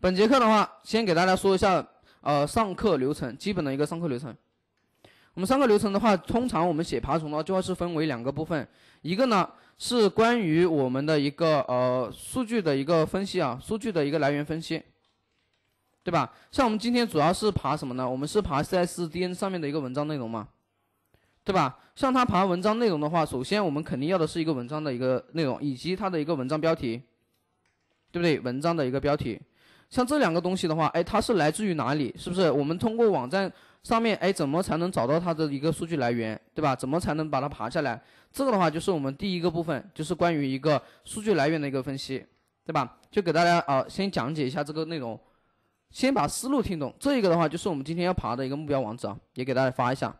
本节课的话，先给大家说一下，呃，上课流程，基本的一个上课流程。我们上课流程的话，通常我们写爬虫的话就是分为两个部分，一个呢是关于我们的一个呃数据的一个分析啊，数据的一个来源分析，对吧？像我们今天主要是爬什么呢？我们是爬 CSDN 上面的一个文章内容嘛，对吧？像它爬文章内容的话，首先我们肯定要的是一个文章的一个内容，以及它的一个文章标题，对不对？文章的一个标题。像这两个东西的话，哎，它是来自于哪里？是不是我们通过网站上面，哎，怎么才能找到它的一个数据来源，对吧？怎么才能把它爬下来？这个的话就是我们第一个部分，就是关于一个数据来源的一个分析，对吧？就给大家啊，先讲解一下这个内容，先把思路听懂。这一个的话就是我们今天要爬的一个目标网址啊，也给大家发一下，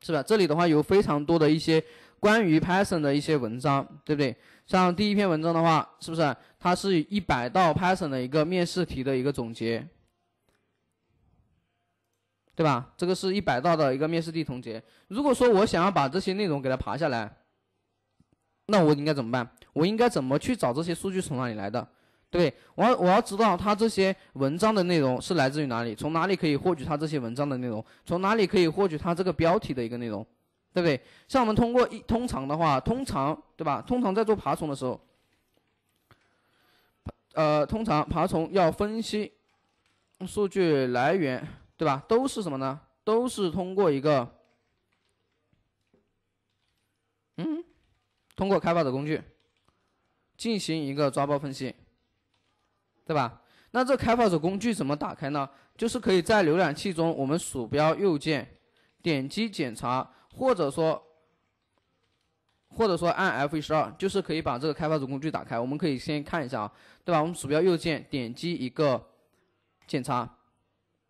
是吧？这里的话有非常多的一些关于 Python 的一些文章，对不对？像第一篇文章的话，是不是它是一百道 Python 的一个面试题的一个总结，对吧？这个是一百道的一个面试题总结。如果说我想要把这些内容给它爬下来，那我应该怎么办？我应该怎么去找这些数据从哪里来的？对我，要我要知道它这些文章的内容是来自于哪里，从哪里可以获取它这些文章的内容，从哪里可以获取它这个标题的一个内容。对不对？像我们通过一通常的话，通常对吧？通常在做爬虫的时候，呃，通常爬虫要分析数据来源，对吧？都是什么呢？都是通过一个，嗯，通过开发者工具进行一个抓包分析，对吧？那这开发者工具怎么打开呢？就是可以在浏览器中，我们鼠标右键点击检查。或者说，或者说按 F 十二，就是可以把这个开发者工具打开。我们可以先看一下啊，对吧？我们鼠标右键点击一个检查，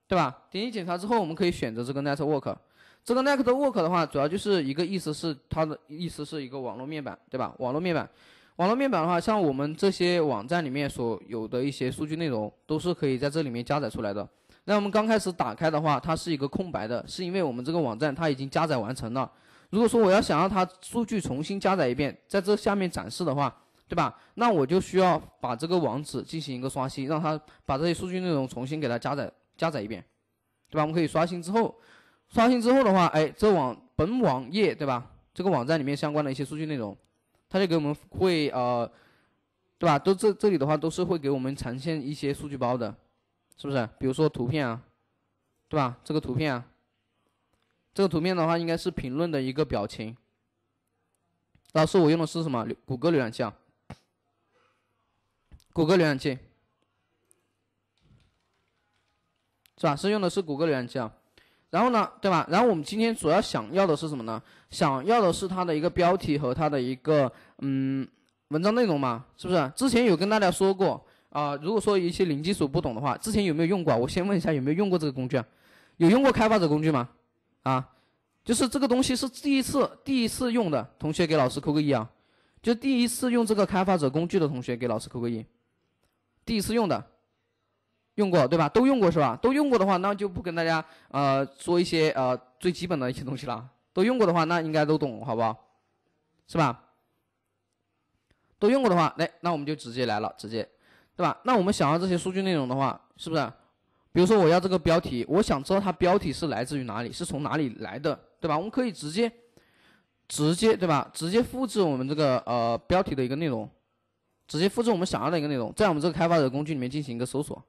对吧？点击检查之后，我们可以选择这个 Network。这个 Network 的话，主要就是一个意思是它的意思是一个网络面板，对吧？网络面板，网络面板的话，像我们这些网站里面所有的一些数据内容，都是可以在这里面加载出来的。那我们刚开始打开的话，它是一个空白的，是因为我们这个网站它已经加载完成了。如果说我要想让它数据重新加载一遍，在这下面展示的话，对吧？那我就需要把这个网址进行一个刷新，让它把这些数据内容重新给它加载加载一遍，对吧？我们可以刷新之后，刷新之后的话，哎，这网本网页，对吧？这个网站里面相关的一些数据内容，它就给我们会呃，对吧？都这这里的话都是会给我们呈现一些数据包的。是不是？比如说图片啊，对吧？这个图片啊，这个图片的话，应该是评论的一个表情。老师，我用的是什么？谷歌浏览器啊，谷歌浏览器是吧？是用的是谷歌浏览器啊。然后呢，对吧？然后我们今天主要想要的是什么呢？想要的是它的一个标题和它的一个嗯文章内容嘛，是不是？之前有跟大家说过。啊，如果说一些零基础不懂的话，之前有没有用过？我先问一下有没有用过这个工具啊？有用过开发者工具吗？啊，就是这个东西是第一次第一次用的同学给老师扣个一啊，就第一次用这个开发者工具的同学给老师扣个一，第一次用的，用过对吧？都用过是吧？都用过的话，那就不跟大家呃说一些呃最基本的一些东西了。都用过的话，那应该都懂好不好？是吧？都用过的话，来，那我们就直接来了，直接。对吧？那我们想要这些数据内容的话，是不是？比如说我要这个标题，我想知道它标题是来自于哪里，是从哪里来的，对吧？我们可以直接，直接对吧？直接复制我们这个呃标题的一个内容，直接复制我们想要的一个内容，在我们这个开发者工具里面进行一个搜索，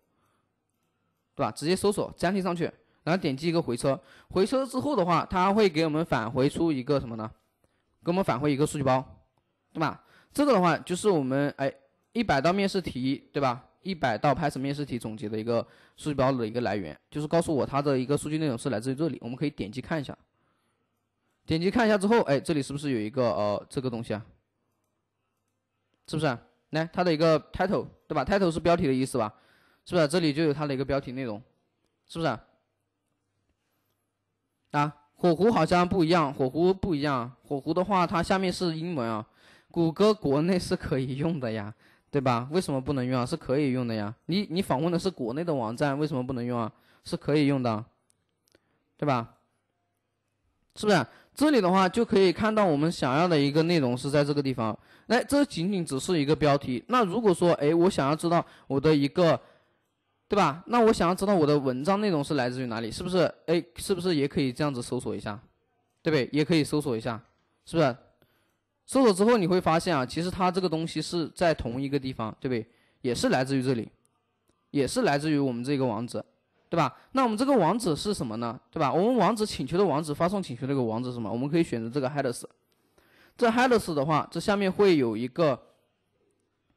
对吧？直接搜索粘贴上去，然后点击一个回车，回车之后的话，它会给我们返回出一个什么呢？给我们返回一个数据包，对吧？这个的话就是我们哎。一百道面试题，对吧？一百道拍 n 面试题总结的一个数据包的一个来源，就是告诉我它的一个数据内容是来自于这里。我们可以点击看一下，点击看一下之后，哎，这里是不是有一个呃这个东西啊？是不是啊？来，它的一个 title，对吧？title 是标题的意思吧？是不是？这里就有它的一个标题内容，是不是？啊，火狐好像不一样，火狐不一样。火狐的话，它下面是英文啊。谷歌国内是可以用的呀。对吧？为什么不能用啊？是可以用的呀。你你访问的是国内的网站，为什么不能用啊？是可以用的，对吧？是不是？这里的话就可以看到我们想要的一个内容是在这个地方。哎，这仅仅只是一个标题。那如果说，哎，我想要知道我的一个，对吧？那我想要知道我的文章内容是来自于哪里，是不是？哎，是不是也可以这样子搜索一下？对不对？也可以搜索一下，是不是？搜索之后你会发现啊，其实它这个东西是在同一个地方，对不对？也是来自于这里，也是来自于我们这个网址，对吧？那我们这个网址是什么呢？对吧？我们网址请求的网址，发送请求这个网址是什么？我们可以选择这个 headers，这 headers 的话，这下面会有一个，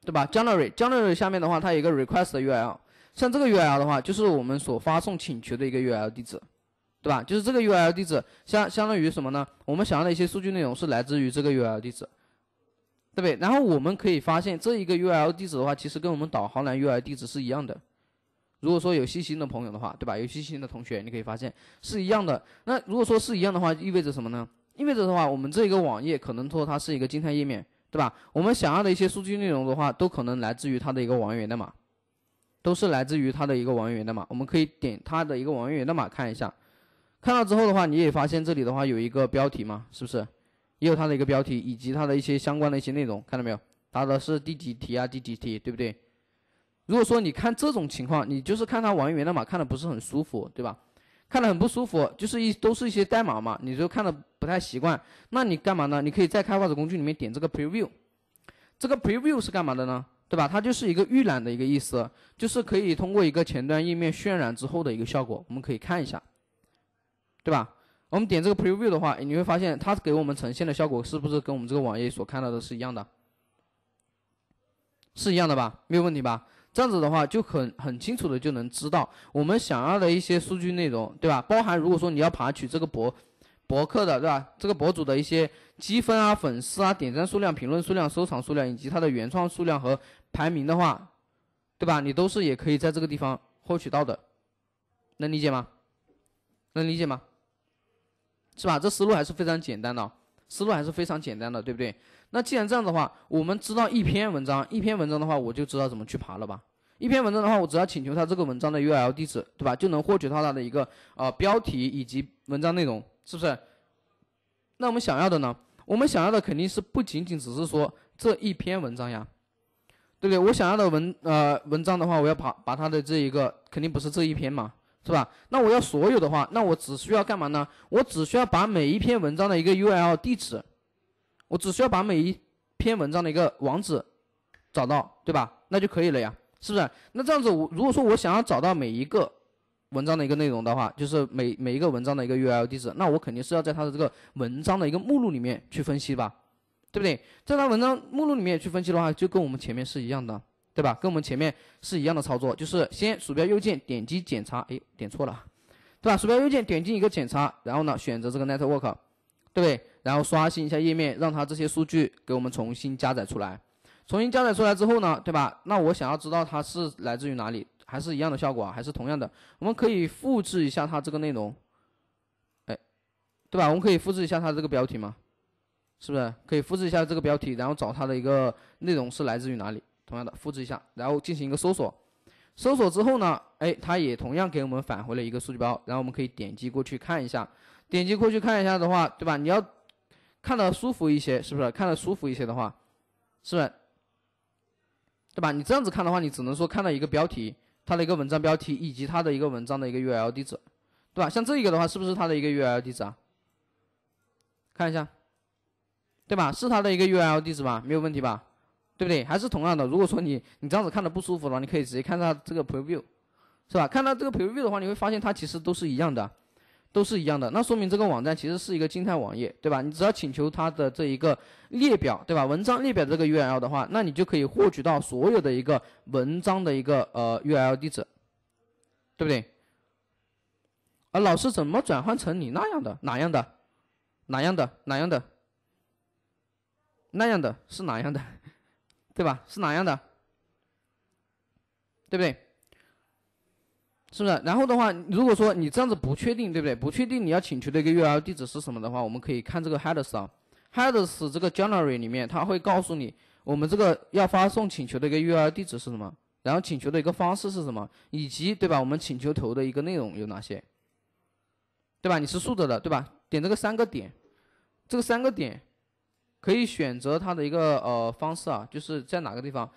对吧 j n u e r y j n u e r y 下面的话，它有一个 request URL，像这个 URL 的话，就是我们所发送请求的一个 URL 地址。对吧？就是这个 URL 地址，相相当于什么呢？我们想要的一些数据内容是来自于这个 URL 地址，对不对？然后我们可以发现，这一个 URL 地址的话，其实跟我们导航栏 URL 地址是一样的。如果说有细心的朋友的话，对吧？有细心的同学，你可以发现是一样的。那如果说是一样的话，意味着什么呢？意味着的话，我们这一个网页可能说它是一个静态页面，对吧？我们想要的一些数据内容的话，都可能来自于它的一个网页源代码，都是来自于它的一个网页源代码。我们可以点它的一个网页源代码看一下。看到之后的话，你也发现这里的话有一个标题嘛，是不是？也有它的一个标题，以及它的一些相关的一些内容，看到没有？答的是第几题啊？第几题，对不对？如果说你看这种情况，你就是看它网页源代码，看的不是很舒服，对吧？看的很不舒服，就是一都是一些代码嘛，你就看的不太习惯。那你干嘛呢？你可以在开发者工具里面点这个 Preview，这个 Preview 是干嘛的呢？对吧？它就是一个预览的一个意思，就是可以通过一个前端页面渲染之后的一个效果，我们可以看一下。对吧？我们点这个 Preview 的话，你会发现它给我们呈现的效果是不是跟我们这个网页所看到的是一样的？是一样的吧？没有问题吧？这样子的话就很很清楚的就能知道我们想要的一些数据内容，对吧？包含如果说你要爬取这个博博客的，对吧？这个博主的一些积分啊、粉丝啊、点赞数量、评论数量、收藏数量以及它的原创数量和排名的话，对吧？你都是也可以在这个地方获取到的，能理解吗？能理解吗？是吧？这思路还是非常简单的，思路还是非常简单的，对不对？那既然这样的话，我们知道一篇文章，一篇文章的话，我就知道怎么去爬了吧？一篇文章的话，我只要请求它这个文章的 URL 地址，对吧？就能获取它他的一个呃标题以及文章内容，是不是？那我们想要的呢？我们想要的肯定是不仅仅只是说这一篇文章呀，对不对？我想要的文呃文章的话，我要爬把它的这一个，肯定不是这一篇嘛。是吧？那我要所有的话，那我只需要干嘛呢？我只需要把每一篇文章的一个 U L 地址，我只需要把每一篇文章的一个网址找到，对吧？那就可以了呀，是不是？那这样子，我如果说我想要找到每一个文章的一个内容的话，就是每每一个文章的一个 U L 地址，那我肯定是要在它的这个文章的一个目录里面去分析吧，对不对？在它文章目录里面去分析的话，就跟我们前面是一样的。对吧？跟我们前面是一样的操作，就是先鼠标右键点击检查，哎，点错了，对吧？鼠标右键点击一个检查，然后呢，选择这个 network，对不对？然后刷新一下页面，让它这些数据给我们重新加载出来。重新加载出来之后呢，对吧？那我想要知道它是来自于哪里，还是一样的效果啊？还是同样的，我们可以复制一下它这个内容，哎，对吧？我们可以复制一下它这个标题吗？是不是？可以复制一下这个标题，然后找它的一个内容是来自于哪里？同样的，复制一下，然后进行一个搜索，搜索之后呢，哎，它也同样给我们返回了一个数据包，然后我们可以点击过去看一下。点击过去看一下的话，对吧？你要看的舒服一些，是不是？看的舒服一些的话，是对吧？你这样子看的话，你只能说看到一个标题，它的一个文章标题以及它的一个文章的一个 URL 地址，对吧？像这一个的话，是不是它的一个 URL 地址啊？看一下，对吧？是它的一个 URL 地址吧？没有问题吧？对不对？还是同样的。如果说你你这样子看的不舒服的话，你可以直接看它这个 preview，是吧？看它这个 preview 的话，你会发现它其实都是一样的，都是一样的。那说明这个网站其实是一个静态网页，对吧？你只要请求它的这一个列表，对吧？文章列表这个 URL 的话，那你就可以获取到所有的一个文章的一个呃 URL 地址，对不对？啊，老师怎么转换成你那样的？哪样的？哪样的？哪样的？那样的是哪样的？对吧？是哪样的？对不对？是不是？然后的话，如果说你这样子不确定，对不对？不确定你要请求的一个 URL 地址是什么的话，我们可以看这个 headers 啊，headers 这个 general 里面，它会告诉你我们这个要发送请求的一个 URL 地址是什么，然后请求的一个方式是什么，以及对吧？我们请求头的一个内容有哪些？对吧？你是竖着的，对吧？点这个三个点，这个三个点。可以选择它的一个呃方式啊，就是在哪个地方，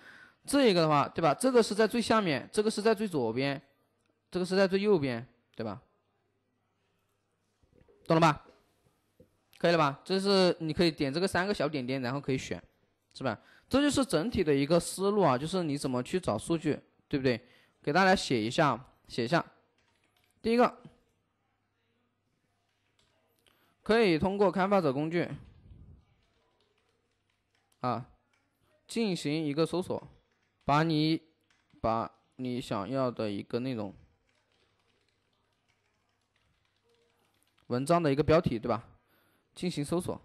这一个的话，对吧？这个是在最下面，这个是在最左边，这个是在最右边，对吧？懂了吧？可以了吧？这是你可以点这个三个小点点，然后可以选，是吧？这就是整体的一个思路啊，就是你怎么去找数据，对不对？给大家写一下，写一下，第一个可以通过开发者工具。啊，进行一个搜索，把你把你想要的一个内容文章的一个标题，对吧？进行搜索，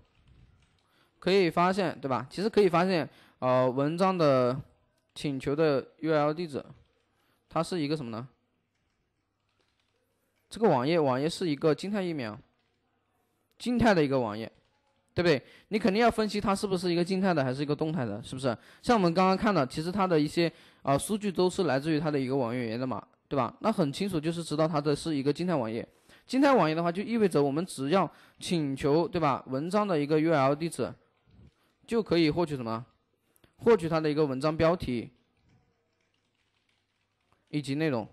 可以发现，对吧？其实可以发现，呃，文章的请求的 URL 地址，它是一个什么呢？这个网页网页是一个静态页面，静态的一个网页。对不对？你肯定要分析它是不是一个静态的还是一个动态的，是不是？像我们刚刚看的，其实它的一些啊数据都是来自于它的一个网页源的嘛，对吧？那很清楚，就是知道它的是一个静态网页。静态网页的话，就意味着我们只要请求，对吧？文章的一个 URL 地址，就可以获取什么？获取它的一个文章标题以及内容，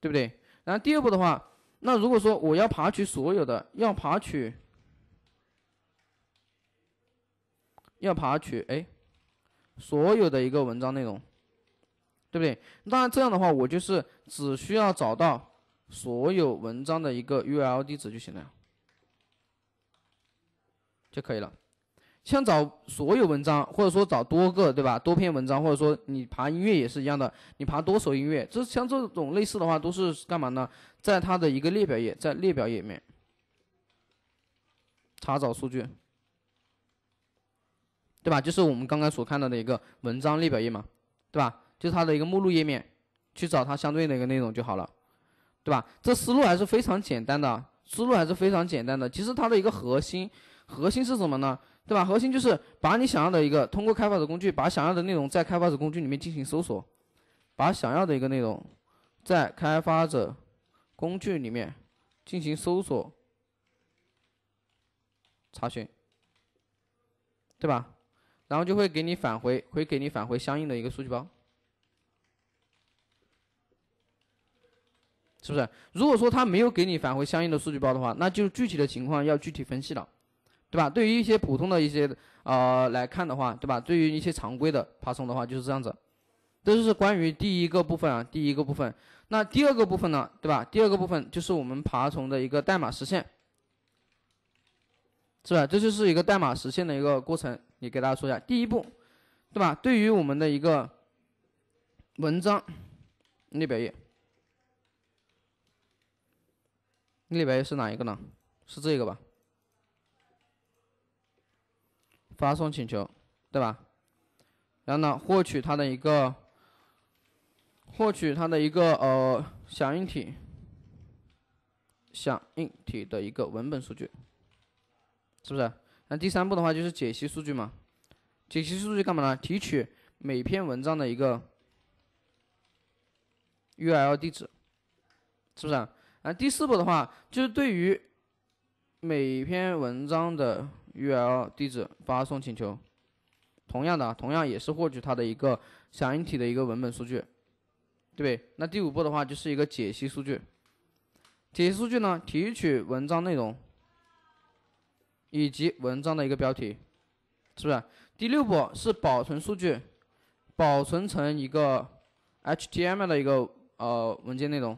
对不对？然后第二步的话，那如果说我要爬取所有的，要爬取。要爬取哎，所有的一个文章内容，对不对？那这样的话，我就是只需要找到所有文章的一个 URL 地址就行了，就可以了。像找所有文章，或者说找多个，对吧？多篇文章，或者说你爬音乐也是一样的，你爬多首音乐，这像这种类似的话都是干嘛呢？在它的一个列表页，在列表页面查找数据。对吧？就是我们刚刚所看到的一个文章列表页嘛，对吧？就是它的一个目录页面，去找它相对的一个内容就好了，对吧？这思路还是非常简单的，思路还是非常简单的。其实它的一个核心，核心是什么呢？对吧？核心就是把你想要的一个通过开发者工具把想要的内容在开发者工具里面进行搜索，把想要的一个内容在开发者工具里面进行搜索、查询，对吧？然后就会给你返回，会给你返回相应的一个数据包，是不是？如果说他没有给你返回相应的数据包的话，那就具体的情况要具体分析了，对吧？对于一些普通的一些啊来看的话，对吧？对于一些常规的爬虫的话就是这样子，这就是关于第一个部分啊，第一个部分。那第二个部分呢，对吧？第二个部分就是我们爬虫的一个代码实现，是吧？这就是一个代码实现的一个过程。也给大家说一下，第一步，对吧？对于我们的一个文章列表页，列表页是哪一个呢？是这个吧？发送请求，对吧？然后呢，获取它的一个，获取它的一个呃响应体，响应体的一个文本数据，是不是？那第三步的话就是解析数据嘛，解析数据干嘛呢？提取每篇文章的一个 URL 地址，是不是啊？第四步的话就是对于每篇文章的 URL 地址发送请求，同样的，同样也是获取它的一个响应体的一个文本数据，对不对？那第五步的话就是一个解析数据，解析数据呢，提取文章内容。以及文章的一个标题，是不是？第六步是保存数据，保存成一个 HTML 的一个呃文件内容，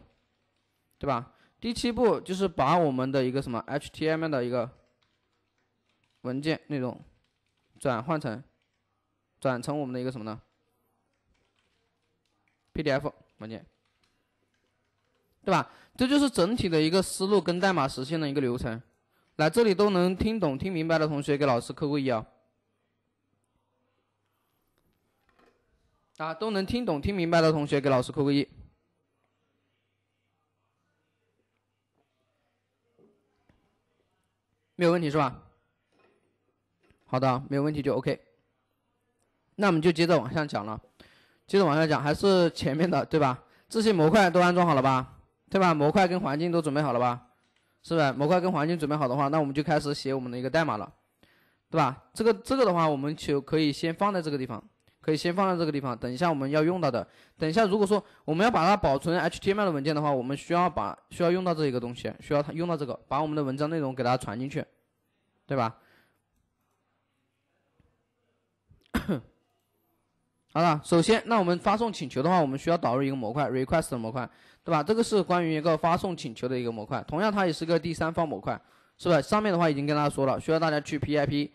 对吧？第七步就是把我们的一个什么 HTML 的一个文件内容转换成，转成我们的一个什么呢？PDF 文件，对吧？这就是整体的一个思路跟代码实现的一个流程。来这里都能听懂、听明白的同学，给老师扣个一啊！啊，都能听懂、听明白的同学，给老师扣个一。没有问题是吧？好的，没有问题就 OK。那我们就接着往下讲了，接着往下讲，还是前面的对吧？这些模块都安装好了吧？对吧？模块跟环境都准备好了吧？是不是模块跟环境准备好的话，那我们就开始写我们的一个代码了，对吧？这个这个的话，我们就可以先放在这个地方，可以先放在这个地方。等一下我们要用到的，等一下如果说我们要把它保存 HTML 的文件的话，我们需要把需要用到这一个东西，需要它用到这个，把我们的文章内容给它传进去，对吧？好了，首先，那我们发送请求的话，我们需要导入一个模块，request 的模块。对吧？这个是关于一个发送请求的一个模块，同样它也是个第三方模块，是不是？上面的话已经跟大家说了，需要大家去 pip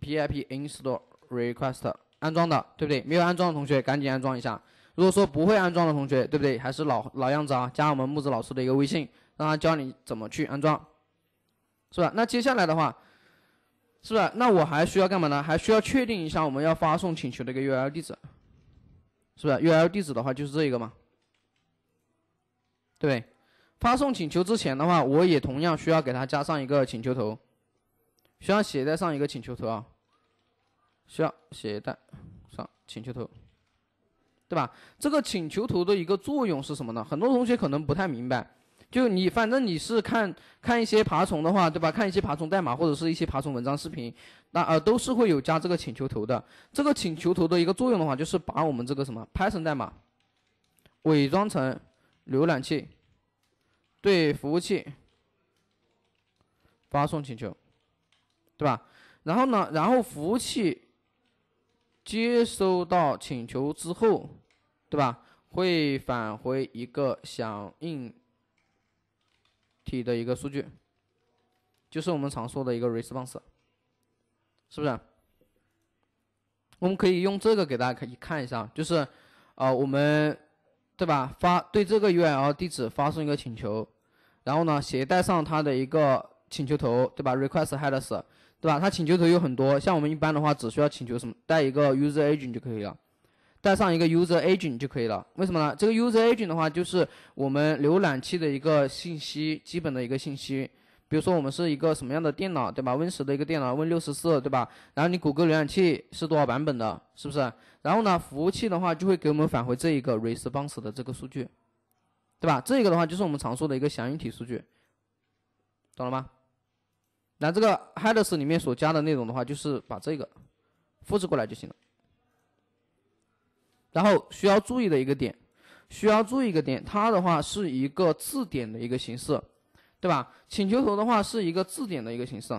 pip install request 安装的，对不对？没有安装的同学赶紧安装一下。如果说不会安装的同学，对不对？还是老老样子啊，加我们木子老师的一个微信，让他教你怎么去安装，是吧？那接下来的话，是不是？那我还需要干嘛呢？还需要确定一下我们要发送请求的一个 URL 地址，是不是？URL 地址的话就是这一个嘛。对，发送请求之前的话，我也同样需要给它加上一个请求头，需要携带上一个请求头啊，需要携带上请求头，对吧？这个请求头的一个作用是什么呢？很多同学可能不太明白，就你反正你是看看一些爬虫的话，对吧？看一些爬虫代码或者是一些爬虫文章视频，那呃都是会有加这个请求头的。这个请求头的一个作用的话，就是把我们这个什么 Python 代码伪装成。浏览器对服务器发送请求，对吧？然后呢，然后服务器接收到请求之后，对吧？会返回一个响应体的一个数据，就是我们常说的一个 response，是不是？我们可以用这个给大家可以看一下，就是啊，我们。对吧？发对这个 URL 地址发送一个请求，然后呢，携带上它的一个请求头，对吧？Request Headers，对吧？它请求头有很多，像我们一般的话，只需要请求什么，带一个 User Agent 就可以了，带上一个 User Agent 就可以了。为什么呢？这个 User Agent 的话，就是我们浏览器的一个信息，基本的一个信息。比如说我们是一个什么样的电脑，对吧？Win 十的一个电脑，Win 六十四，对吧？然后你谷歌浏览器是多少版本的，是不是？然后呢，服务器的话就会给我们返回这一个 response 的这个数据，对吧？这个的话就是我们常说的一个响应体数据，懂了吗？那这个 headers 里面所加的内容的话，就是把这个复制过来就行了。然后需要注意的一个点，需要注意一个点，它的话是一个字典的一个形式。对吧？请求头的话是一个字典的一个形式。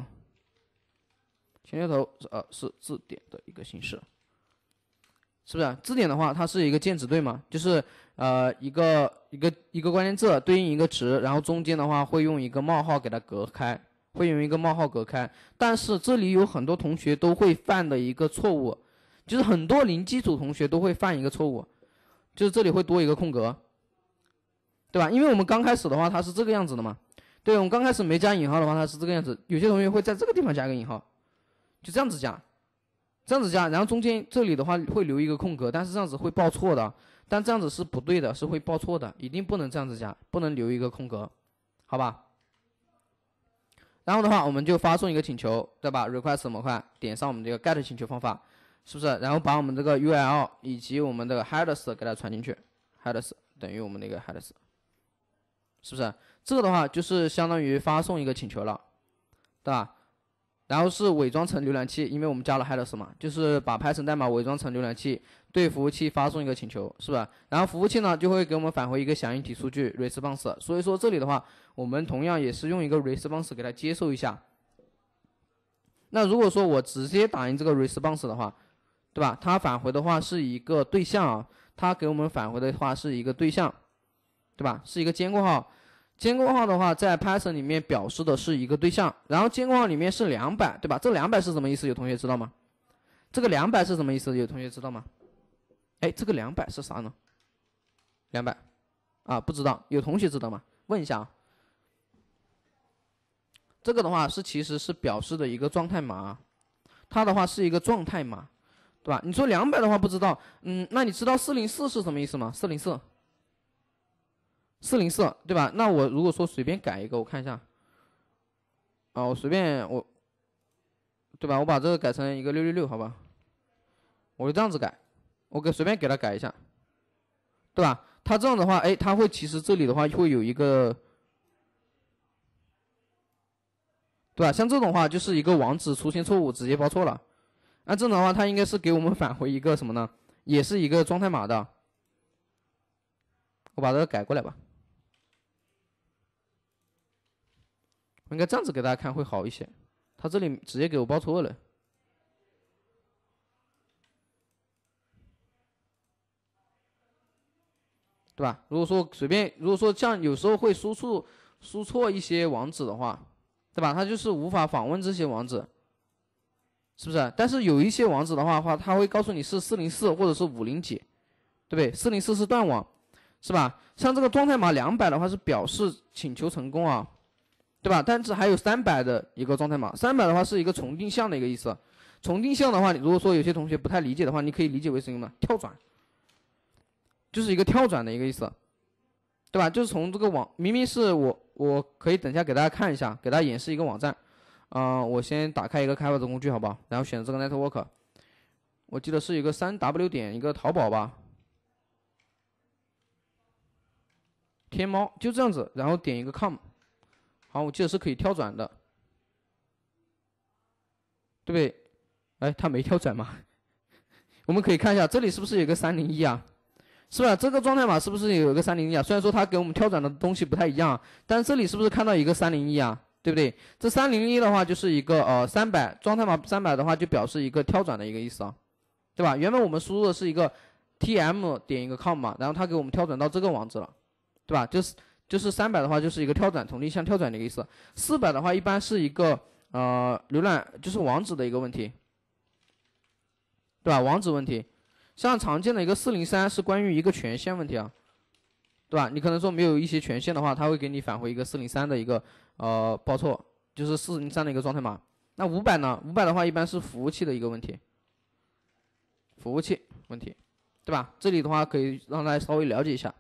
请求头呃是字典的一个形式，是不是？字典的话，它是一个键值对吗？就是呃一个一个一个关键字对应一个值，然后中间的话会用一个冒号给它隔开，会用一个冒号隔开。但是这里有很多同学都会犯的一个错误，就是很多零基础同学都会犯一个错误，就是这里会多一个空格，对吧？因为我们刚开始的话，它是这个样子的嘛。对我们刚开始没加引号的话，它是这个样子。有些同学会在这个地方加一个引号，就这样子加，这样子加。然后中间这里的话会留一个空格，但是这样子会报错的。但这样子是不对的，是会报错的，一定不能这样子加，不能留一个空格，好吧？然后的话，我们就发送一个请求，对吧？request 模块点上我们这个 get 请求方法，是不是？然后把我们这个 url 以及我们的 headers 给它传进去，headers 等于我们那个 headers，是不是？这个的话就是相当于发送一个请求了，对吧？然后是伪装成浏览器，因为我们加了 headers 嘛，就是把 Python 代码伪装成浏览器，对服务器发送一个请求，是吧？然后服务器呢就会给我们返回一个响应体数据 response。所以说这里的话，我们同样也是用一个 response 给它接收一下。那如果说我直接打印这个 response 的话，对吧？它返回的话是一个对象啊，它给我们返回的话是一个对象，对吧？是一个监控号。监控号的话，在 Python 里面表示的是一个对象，然后监控号里面是两百，对吧？这两百是什么意思？有同学知道吗？这个两百是什么意思？有同学知道吗？哎，这个两百是啥呢？两百，啊，不知道，有同学知道吗？问一下啊，这个的话是其实是表示的一个状态码，它的话是一个状态码，对吧？你说两百的话不知道，嗯，那你知道404是什么意思吗？404。四零四对吧？那我如果说随便改一个，我看一下。啊，我随便我，对吧？我把这个改成一个六六六，好吧？我就这样子改，我给随便给他改一下，对吧？他这样的话，哎，他会其实这里的话会有一个，对吧？像这种话就是一个网址出现错误，直接报错了。按正常话，他应该是给我们返回一个什么呢？也是一个状态码的。我把这个改过来吧。应该这样子给大家看会好一些，他这里直接给我报错了，对吧？如果说随便，如果说像有时候会输出输错一些网址的话，对吧？他就是无法访问这些网址，是不是？但是有一些网址的话，话他会告诉你是四零四或者是五零几，对不对？四零四是断网，是吧？像这个状态码两百的话，是表示请求成功啊。对吧？但是还有三百的一个状态码，三百的话是一个重定向的一个意思。重定向的话，如果说有些同学不太理解的话，你可以理解为什么呢？跳转，就是一个跳转的一个意思，对吧？就是从这个网，明明是我，我可以等一下给大家看一下，给大家演示一个网站。啊，我先打开一个开发者工具，好不好？然后选择这个 network，我记得是一个三 W 点一个淘宝吧，天猫就这样子，然后点一个 com。啊，我记得是可以跳转的，对不对？哎，它没跳转吗？我们可以看一下，这里是不是有个三零一啊？是吧？这个状态码是不是有个三零一啊？虽然说它给我们跳转的东西不太一样，但这里是不是看到一个三零一啊？对不对？这三零一的话就是一个呃三百状态码，三百的话就表示一个跳转的一个意思啊，对吧？原本我们输入的是一个 tm 点一个 com 嘛，然后它给我们跳转到这个网址了，对吧？就是。就是三百的话，就是一个跳转，从定向跳转的一个意思。四百的话，一般是一个呃，浏览就是网址的一个问题，对吧？网址问题。像常见的一个四零三是关于一个权限问题啊，对吧？你可能说没有一些权限的话，它会给你返回一个四零三的一个呃报错，就是四零三的一个状态码。那五百呢？五百的话，一般是服务器的一个问题，服务器问题，对吧？这里的话，可以让大家稍微了解一下，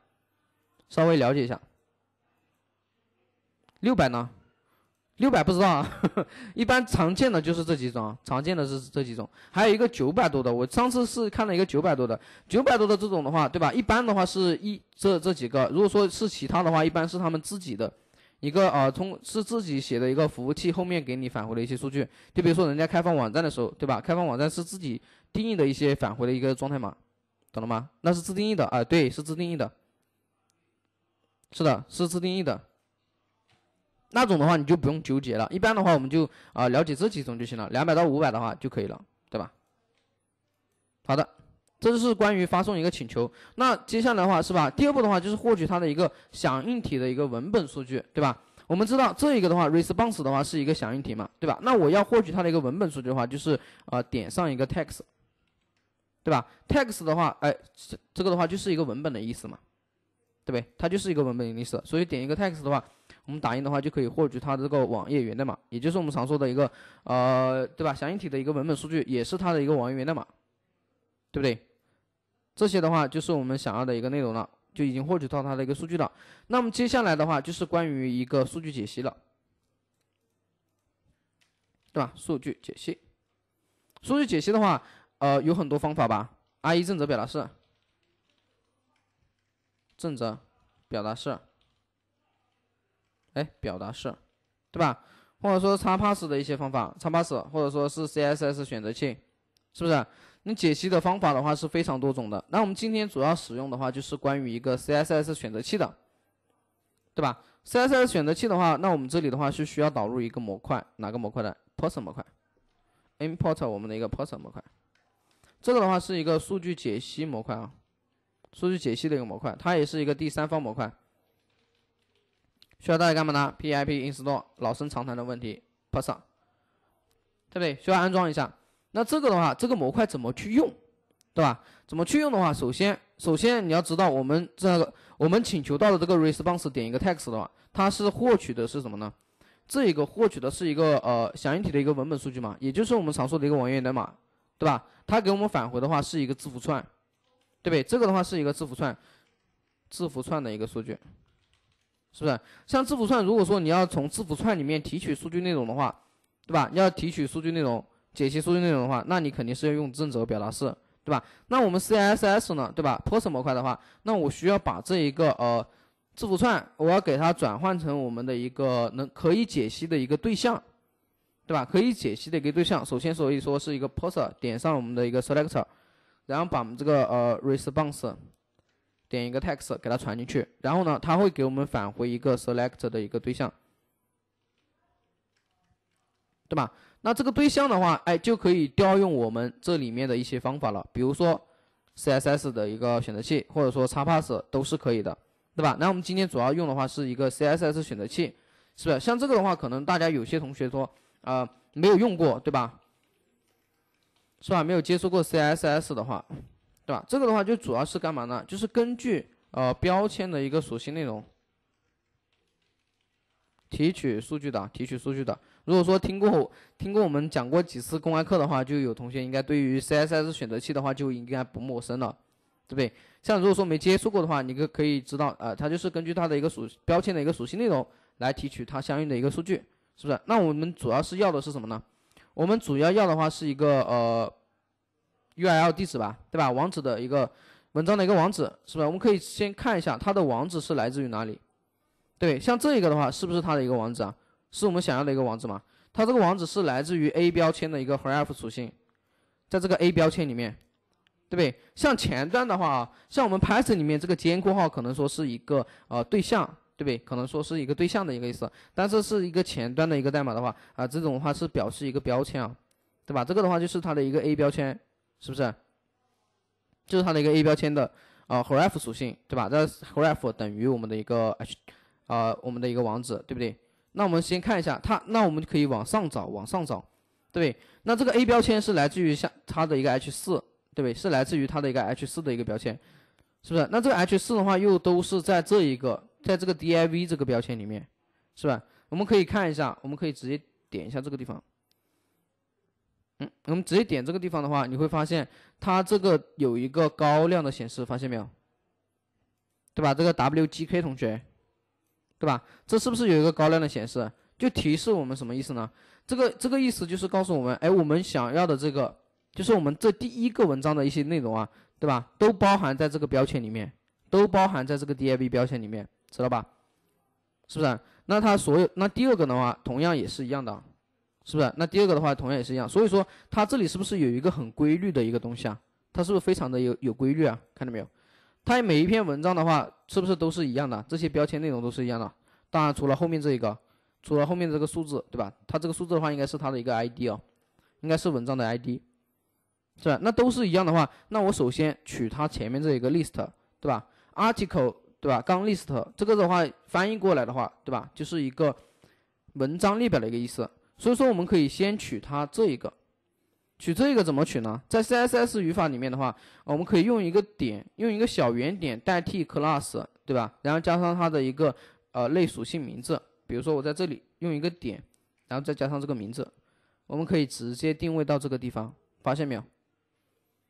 稍微了解一下。六百呢？六百不知道啊。一般常见的就是这几种，常见的是这几种。还有一个九百多的，我上次是看了一个九百多的。九百多的这种的话，对吧？一般的话是一这这几个。如果说是其他的话，一般是他们自己的一个啊，通是自己写的一个服务器后面给你返回的一些数据。就比如说人家开放网站的时候，对吧？开放网站是自己定义的一些返回的一个状态码，懂了吗？那是自定义的啊，对，是自定义的。是的，是自定义的。那种的话你就不用纠结了，一般的话我们就啊了解这几种就行了，两百到五百的话就可以了，对吧？好的，这就是关于发送一个请求。那接下来的话是吧？第二步的话就是获取它的一个响应体的一个文本数据，对吧？我们知道这一个的话，response 的话是一个响应体嘛，对吧？那我要获取它的一个文本数据的话，就是呃点上一个 text，对吧？text 的话，哎，这个的话就是一个文本的意思嘛，对不对？它就是一个文本的意思，所以点一个 text 的话。我们打印的话，就可以获取它这个网页源代码，也就是我们常说的一个，呃，对吧？响应体的一个文本数据，也是它的一个网页源代码，对不对？这些的话，就是我们想要的一个内容了，就已经获取到它的一个数据了。那么接下来的话，就是关于一个数据解析了，对吧？数据解析，数据解析的话，呃，有很多方法吧。r e 正则表达式，正则表达式。哎，表达式，对吧？或者说，叉 pass 的一些方法，叉 pass，或者说是 CSS 选择器，是不是？你解析的方法的话是非常多种的。那我们今天主要使用的话，就是关于一个 CSS 选择器的，对吧？CSS 选择器的话，那我们这里的话是需要导入一个模块，哪个模块呢 p e r s o n 模块，import 我们的一个 p e r s o n 模块。这个的话是一个数据解析模块啊，数据解析的一个模块，它也是一个第三方模块。需要大家干嘛呢？pip install 老生常谈的问题，pass，对不对？需要安装一下。那这个的话，这个模块怎么去用，对吧？怎么去用的话，首先，首先你要知道我们这个，我们请求到的这个 response 点一个 text 的话，它是获取的是什么呢？这一个获取的是一个呃响应体的一个文本数据嘛，也就是我们常说的一个网页源码，对吧？它给我们返回的话是一个字符串，对不对？这个的话是一个字符串，字符串的一个数据。是不是像字符串？如果说你要从字符串里面提取数据内容的话，对吧？要提取数据内容、解析数据内容的话，那你肯定是要用正则表达式，对吧？那我们 CSS 呢，对吧 p o s 模块的话，那我需要把这一个呃字符串，我要给它转换成我们的一个能可以解析的一个对象，对吧？可以解析的一个对象，首先所以说是一个 Post 点上我们的一个 Selector，然后把我们这个呃 Response。点一个 text 给它传进去，然后呢，它会给我们返回一个 s e l e c t 的一个对象，对吧？那这个对象的话，哎，就可以调用我们这里面的一些方法了，比如说 CSS 的一个选择器，或者说叉 p a s s 都是可以的，对吧？那我们今天主要用的话是一个 CSS 选择器，是不是？像这个的话，可能大家有些同学说，呃，没有用过，对吧？是吧？没有接触过 CSS 的话。对吧？这个的话就主要是干嘛呢？就是根据呃标签的一个属性内容提取数据的，提取数据的。如果说听过听过我们讲过几次公开课的话，就有同学应该对于 CSS 选择器的话就应该不陌生了，对不对？像如果说没接触过的话，你可可以知道，呃，它就是根据它的一个属标签的一个属性内容来提取它相应的一个数据，是不是？那我们主要是要的是什么呢？我们主要要的话是一个呃。U L 地址吧，对吧？网址的一个文章的一个网址，是吧？我们可以先看一下它的网址是来自于哪里？对，像这一个的话，是不是它的一个网址啊？是我们想要的一个网址嘛？它这个网址是来自于 A 标签的一个 href 属性，在这个 A 标签里面，对不对？像前端的话，像我们 Python 里面这个监控号可能说是一个呃对象，对不对？可能说是一个对象的一个意思。但是是一个前端的一个代码的话啊，这种话是表示一个标签啊，对吧？这个的话就是它的一个 A 标签。是不是？就是它的一个 A 标签的，呃 href 属性，对吧？那 href 等于我们的一个 h，呃，我们的一个网址，对不对？那我们先看一下它，那我们可以往上找，往上找，对对？那这个 A 标签是来自于下它的一个 H 四，对不对？是来自于它的一个 H 四的一个标签，是不是？那这个 H 四的话，又都是在这一个，在这个 DIV 这个标签里面，是吧？我们可以看一下，我们可以直接点一下这个地方。嗯，我们直接点这个地方的话，你会发现它这个有一个高亮的显示，发现没有？对吧？这个 W G K 同学，对吧？这是不是有一个高亮的显示？就提示我们什么意思呢？这个这个意思就是告诉我们，哎，我们想要的这个，就是我们这第一个文章的一些内容啊，对吧？都包含在这个标签里面，都包含在这个 D I V 标签里面，知道吧？是不是？那它所有，那第二个的话，同样也是一样的。是不是？那第二个的话，同样也是一样。所以说，它这里是不是有一个很规律的一个东西啊？它是不是非常的有有规律啊？看到没有？它每一篇文章的话，是不是都是一样的？这些标签内容都是一样的。当然，除了后面这一个，除了后面这个数字，对吧？它这个数字的话，应该是它的一个 ID 哦，应该是文章的 ID，是吧？那都是一样的话，那我首先取它前面这一个 list，对吧？article，对吧？刚 list 这个的话，翻译过来的话，对吧？就是一个文章列表的一个意思。所以说，我们可以先取它这一个，取这一个怎么取呢？在 CSS 语法里面的话，我们可以用一个点，用一个小圆点代替 class，对吧？然后加上它的一个呃类属性名字，比如说我在这里用一个点，然后再加上这个名字，我们可以直接定位到这个地方，发现没有？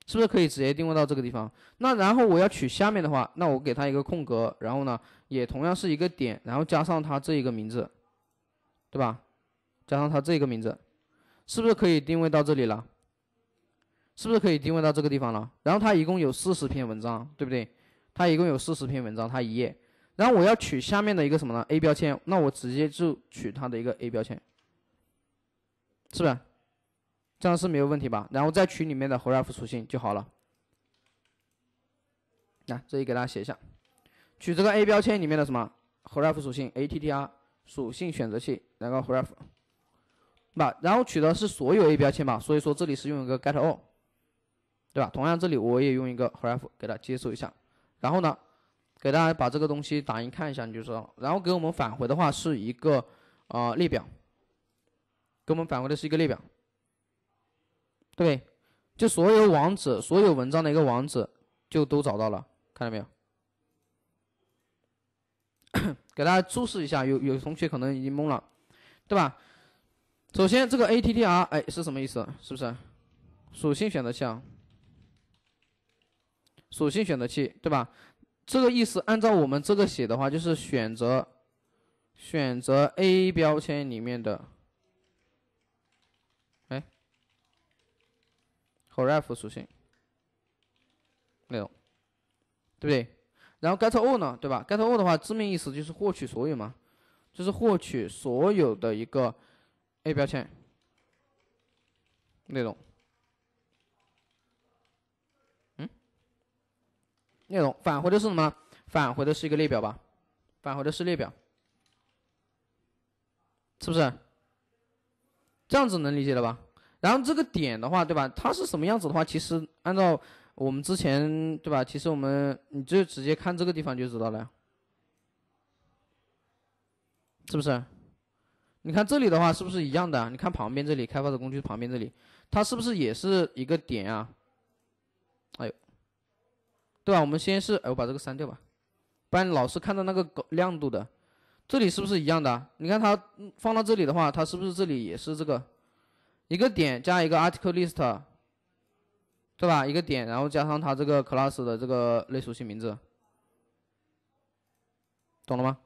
是不是可以直接定位到这个地方？那然后我要取下面的话，那我给它一个空格，然后呢，也同样是一个点，然后加上它这一个名字，对吧？加上它这个名字，是不是可以定位到这里了？是不是可以定位到这个地方了？然后它一共有四十篇文章，对不对？它一共有四十篇文章，它一页。然后我要取下面的一个什么呢？A 标签，那我直接就取它的一个 A 标签，是不是？这样是没有问题吧？然后再取里面的 href 属性就好了。来，这里给大家写一下，取这个 A 标签里面的什么 href 属性，attr 属性选择器，然后 href。吧，然后取的是所有 A 标签嘛，所以说这里是用一个 get all，对吧？同样这里我也用一个 href 给它接收一下，然后呢，给大家把这个东西打印看一下，你就知道了。然后给我们返回的话是一个呃列表，给我们返回的是一个列表，对，就所有网址、所有文章的一个网址就都找到了，看到没有？给大家注释一下，有有同学可能已经懵了，对吧？首先，这个 a t t r 哎是什么意思？是不是属性选择器？属性选择器对吧？这个意思，按照我们这个写的话，就是选择选择 a 标签里面的哎 href 属性内容，对不对？然后 get all 呢？对吧？get all 的话，字面意思就是获取所有嘛，就是获取所有的一个。A 标签，内容，嗯，内容返回的是什么？返回的是一个列表吧？返回的是列表，是不是？这样子能理解了吧？然后这个点的话，对吧？它是什么样子的话，其实按照我们之前，对吧？其实我们你就直接看这个地方就知道了，是不是？你看这里的话是不是一样的？你看旁边这里开发的工具旁边这里，它是不是也是一个点啊？哎呦，对吧？我们先是哎我把这个删掉吧，不然老是看到那个亮度的。这里是不是一样的？你看它放到这里的话，它是不是这里也是这个一个点加一个 article list，对吧？一个点，然后加上它这个 class 的这个类属性名字，懂了吗？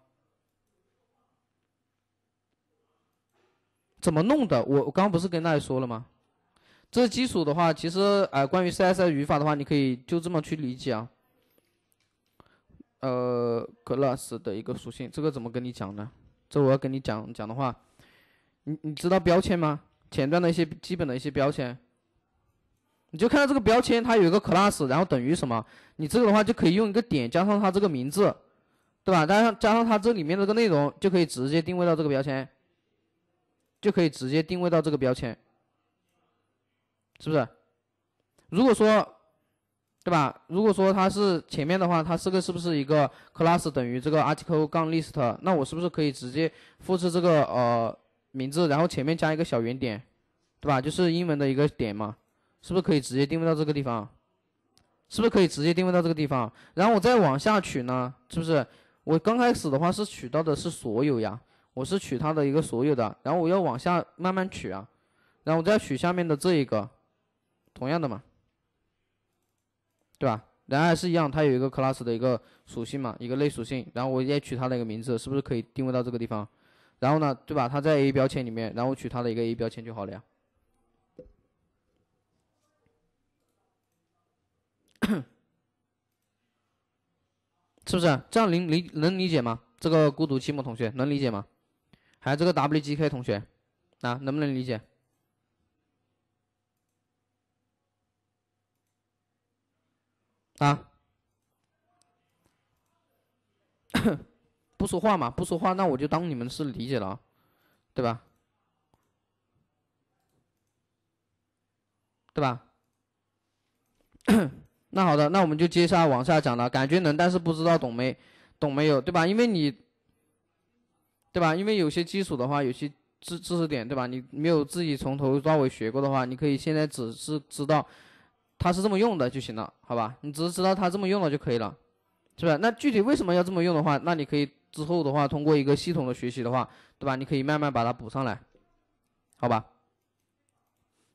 怎么弄的？我我刚刚不是跟大家说了吗？这基础的话，其实呃，关于 CSS 语法的话，你可以就这么去理解啊。呃，class 的一个属性，这个怎么跟你讲呢？这我要跟你讲讲的话，你你知道标签吗？前端的一些基本的一些标签，你就看到这个标签，它有一个 class，然后等于什么？你这个的话就可以用一个点加上它这个名字，对吧？加上加上它这里面这个内容，就可以直接定位到这个标签。就可以直接定位到这个标签，是不是？如果说，对吧？如果说它是前面的话，它这个是不是一个 class 等于这个 a r t i c l e 杠 list？那我是不是可以直接复制这个呃名字，然后前面加一个小圆点，对吧？就是英文的一个点嘛，是不是可以直接定位到这个地方？是不是可以直接定位到这个地方？然后我再往下取呢？是不是？我刚开始的话是取到的是所有呀。我是取它的一个所有的，然后我要往下慢慢取啊，然后我再取下面的这一个，同样的嘛，对吧？然后还是一样，它有一个 class 的一个属性嘛，一个类属性，然后我也取它的一个名字，是不是可以定位到这个地方？然后呢，对吧？它在 a 标签里面，然后取它的一个 a 标签就好了呀。是不是这样？理理能理解吗？这个孤独寂寞同学能理解吗？还有这个 W G K 同学，啊，能不能理解？啊？不说话嘛，不说话，那我就当你们是理解了，对吧？对吧？那好的，那我们就接下往下讲了。感觉能，但是不知道懂没，懂没有，对吧？因为你。对吧？因为有些基础的话，有些知知识点，对吧？你没有自己从头到尾学过的话，你可以现在只是知道它是这么用的就行了，好吧？你只是知道它这么用了就可以了，是吧？那具体为什么要这么用的话，那你可以之后的话，通过一个系统的学习的话，对吧？你可以慢慢把它补上来，好吧？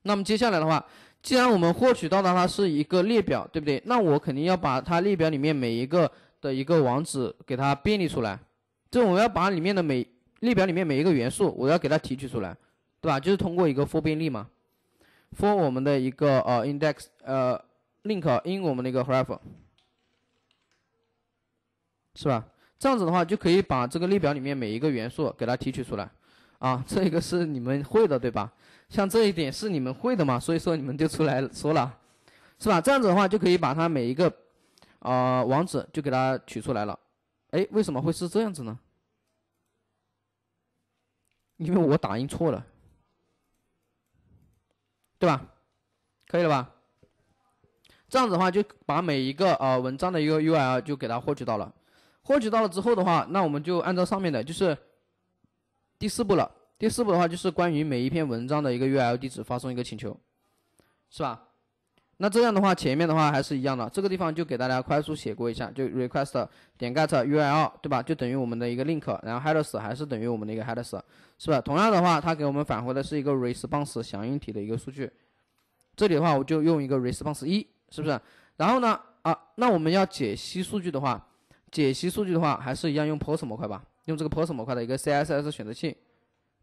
那么接下来的话，既然我们获取到的它是一个列表，对不对？那我肯定要把它列表里面每一个的一个网址给它便利出来。所以我要把里面的每列表里面每一个元素，我要给它提取出来，对吧？就是通过一个 for 循环嘛，for 我们的一个呃 index，呃 link in 我们的一个 href，是吧？这样子的话就可以把这个列表里面每一个元素给它提取出来，啊，这个是你们会的对吧？像这一点是你们会的嘛，所以说你们就出来说了，是吧？这样子的话就可以把它每一个呃网址就给它取出来了，哎，为什么会是这样子呢？因为我打印错了，对吧？可以了吧？这样子的话，就把每一个呃文章的一个 URL 就给它获取到了。获取到了之后的话，那我们就按照上面的就是第四步了。第四步的话，就是关于每一篇文章的一个 URL 地址发送一个请求，是吧？那这样的话，前面的话还是一样的，这个地方就给大家快速写过一下，就 request 点 get URL 对吧？就等于我们的一个 link，然后 headers 还是等于我们的一个 headers，是吧？同样的话，它给我们返回的是一个 response 响应体的一个数据。这里的话，我就用一个 response 一，是不是？然后呢，啊，那我们要解析数据的话，解析数据的话还是一样用 post 模块吧，用这个 post 模块的一个 CSS 选择器，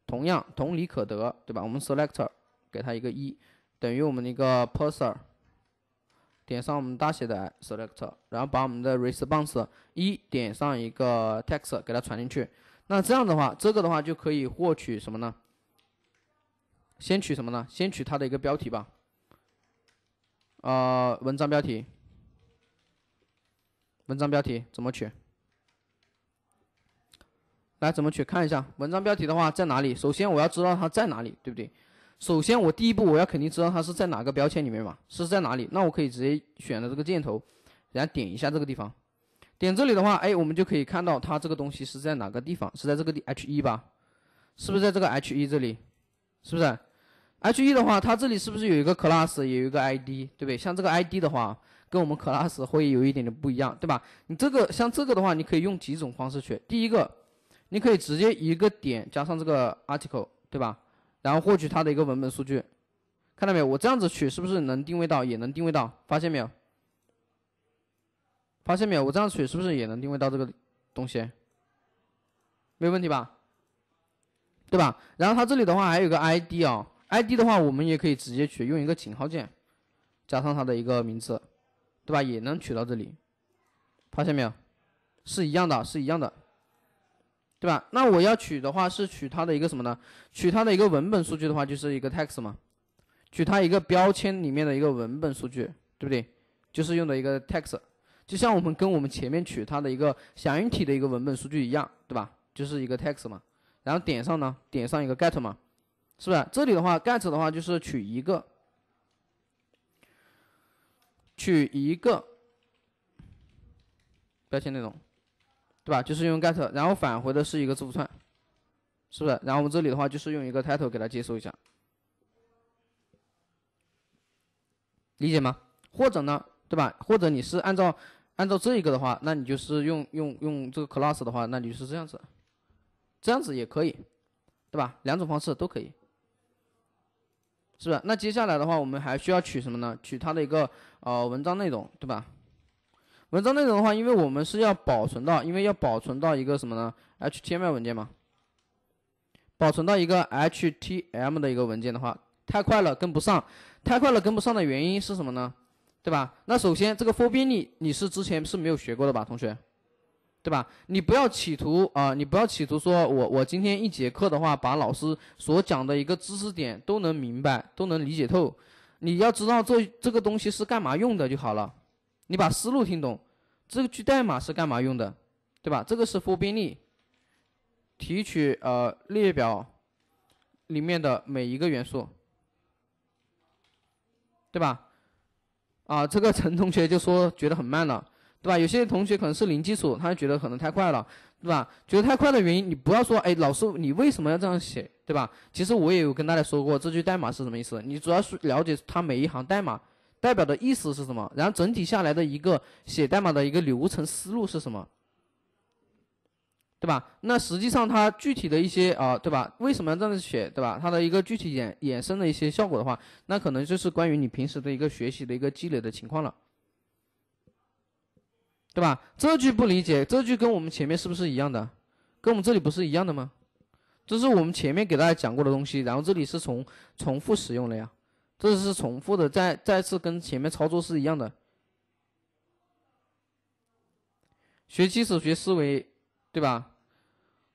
同样同理可得，对吧？我们 selector 给它一个一，等于我们的一个 parser。点上我们大写的 select，然后把我们的 response 一点上一个 text 给它传进去。那这样的话，这个的话就可以获取什么呢？先取什么呢？先取它的一个标题吧。啊，文章标题，文章标题怎么取？来，怎么取？看一下文章标题的话在哪里？首先我要知道它在哪里，对不对？首先，我第一步我要肯定知道它是在哪个标签里面嘛？是在哪里？那我可以直接选择这个箭头，然后点一下这个地方，点这里的话，哎，我们就可以看到它这个东西是在哪个地方？是在这个 h1 吧？是不是在这个 h1 这里？是不是？h1 的话，它这里是不是有一个 class，有一个 id，对不对？像这个 id 的话，跟我们 class 会有一点点不一样，对吧？你这个像这个的话，你可以用几种方式去。第一个，你可以直接一个点加上这个 article，对吧？然后获取它的一个文本数据，看到没有？我这样子取是不是能定位到？也能定位到，发现没有？发现没有？我这样取是不是也能定位到这个东西？没问题吧？对吧？然后它这里的话还有个 ID 哦，ID 的话我们也可以直接取，用一个井号键加上它的一个名字，对吧？也能取到这里，发现没有？是一样的，是一样的。对吧？那我要取的话是取它的一个什么呢？取它的一个文本数据的话就是一个 text 嘛，取它一个标签里面的一个文本数据，对不对？就是用的一个 text，就像我们跟我们前面取它的一个响应体的一个文本数据一样，对吧？就是一个 text 嘛。然后点上呢，点上一个 get 嘛，是不是？这里的话，get 的话就是取一个，取一个标签内容。对吧？就是用 get，然后返回的是一个字符串，是不是？然后我们这里的话就是用一个 title 给它接收一下，理解吗？或者呢，对吧？或者你是按照按照这一个的话，那你就是用用用这个 class 的话，那你就是这样子，这样子也可以，对吧？两种方式都可以，是不是？那接下来的话，我们还需要取什么呢？取它的一个呃文章内容，对吧？文章内容的话，因为我们是要保存到，因为要保存到一个什么呢？HTML 文件嘛。保存到一个 HTML 的一个文件的话，太快了跟不上，太快了跟不上的原因是什么呢？对吧？那首先这个 for 遍历，你是之前是没有学过的吧，同学？对吧？你不要企图啊，你不要企图说我我今天一节课的话，把老师所讲的一个知识点都能明白，都能理解透。你要知道这这个东西是干嘛用的就好了。你把思路听懂，这句代码是干嘛用的，对吧？这个是 for 便利，提取呃列表里面的每一个元素，对吧？啊，这个陈同学就说觉得很慢了，对吧？有些同学可能是零基础，他觉得可能太快了，对吧？觉得太快的原因，你不要说，哎，老师你为什么要这样写，对吧？其实我也有跟大家说过，这句代码是什么意思，你主要是了解它每一行代码。代表的意思是什么？然后整体下来的一个写代码的一个流程思路是什么？对吧？那实际上它具体的一些啊，对吧？为什么要这样子写？对吧？它的一个具体衍衍生的一些效果的话，那可能就是关于你平时的一个学习的一个积累的情况了，对吧？这句不理解，这句跟我们前面是不是一样的？跟我们这里不是一样的吗？这是我们前面给大家讲过的东西，然后这里是从重复使用了呀。这是重复的，再再次跟前面操作是一样的。学基础学思维，对吧？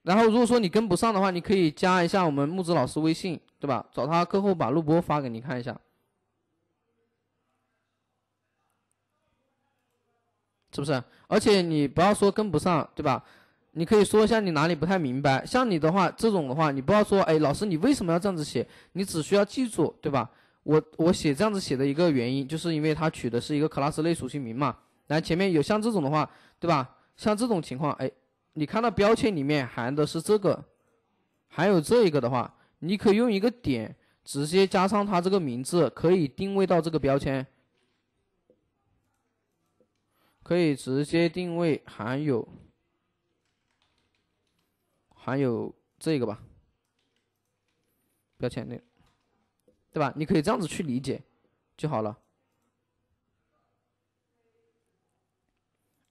然后如果说你跟不上的话，你可以加一下我们木子老师微信，对吧？找他课后把录播发给你看一下，是不是？而且你不要说跟不上，对吧？你可以说一下你哪里不太明白。像你的话，这种的话，你不要说，哎，老师你为什么要这样子写？你只需要记住，对吧？我我写这样子写的一个原因，就是因为它取的是一个 class 类属性名嘛。然后前面有像这种的话，对吧？像这种情况，哎，你看到标签里面含的是这个，还有这一个的话，你可以用一个点直接加上它这个名字，可以定位到这个标签，可以直接定位含有含有这个吧，标签内。对吧？你可以这样子去理解，就好了。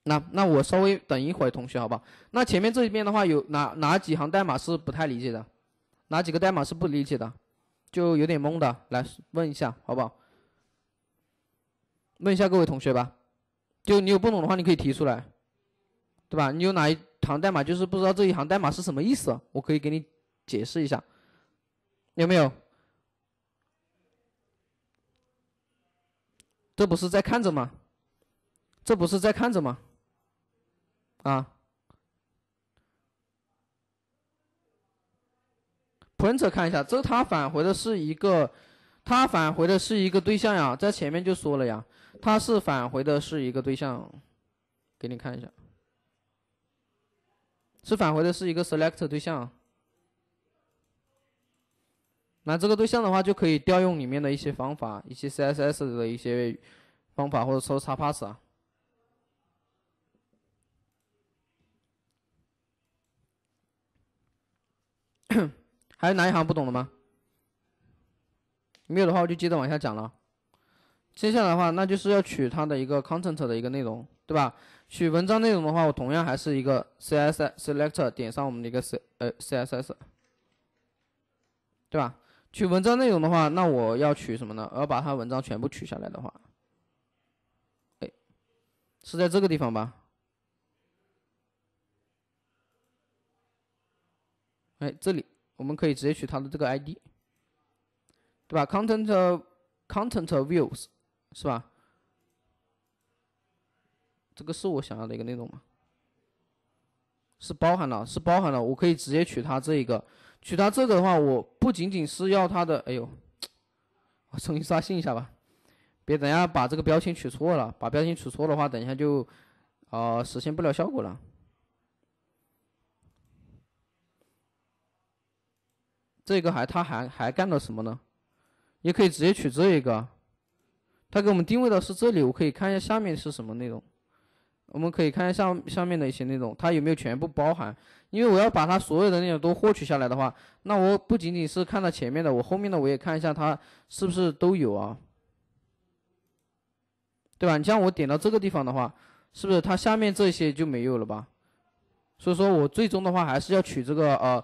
那那我稍微等一会儿，同学，好不好？那前面这一边的话，有哪哪几行代码是不太理解的？哪几个代码是不理解的？就有点懵的，来问一下，好不好？问一下各位同学吧。就你有不懂的话，你可以提出来，对吧？你有哪一行代码就是不知道这一行代码是什么意思？我可以给你解释一下，有没有？这不是在看着吗？这不是在看着吗？啊，print 看一下，这它返回的是一个，它返回的是一个对象呀，在前面就说了呀，它是返回的是一个对象，给你看一下，是返回的是一个 select 对象。那这个对象的话，就可以调用里面的一些方法，一些 CSS 的一些方法，或者说插 pass 啊。还有哪一行不懂的吗？没有的话，我就接着往下讲了。接下来的话，那就是要取它的一个 content 的一个内容，对吧？取文章内容的话，我同样还是一个 CSS selector，点上我们的一个 C 呃 CSS，对吧？取文章内容的话，那我要取什么呢？我要把它文章全部取下来的话，哎，是在这个地方吧？哎，这里我们可以直接取它的这个 ID，对吧？content content views 是吧？这个是我想要的一个内容吗？是包含了，是包含了，我可以直接取它这一个，取它这个的话，我不仅仅是要它的，哎呦，重新刷新一下吧，别等下把这个标签取错了，把标签取错的话，等一下就，呃，实现不了效果了。这个还，他还还干了什么呢？也可以直接取这一个，他给我们定位的是这里，我可以看一下下面是什么内容。我们可以看上上面的一些内容，它有没有全部包含？因为我要把它所有的内容都获取下来的话，那我不仅仅是看到前面的，我后面的我也看一下它是不是都有啊？对吧？你像我点到这个地方的话，是不是它下面这些就没有了吧？所以说我最终的话还是要取这个呃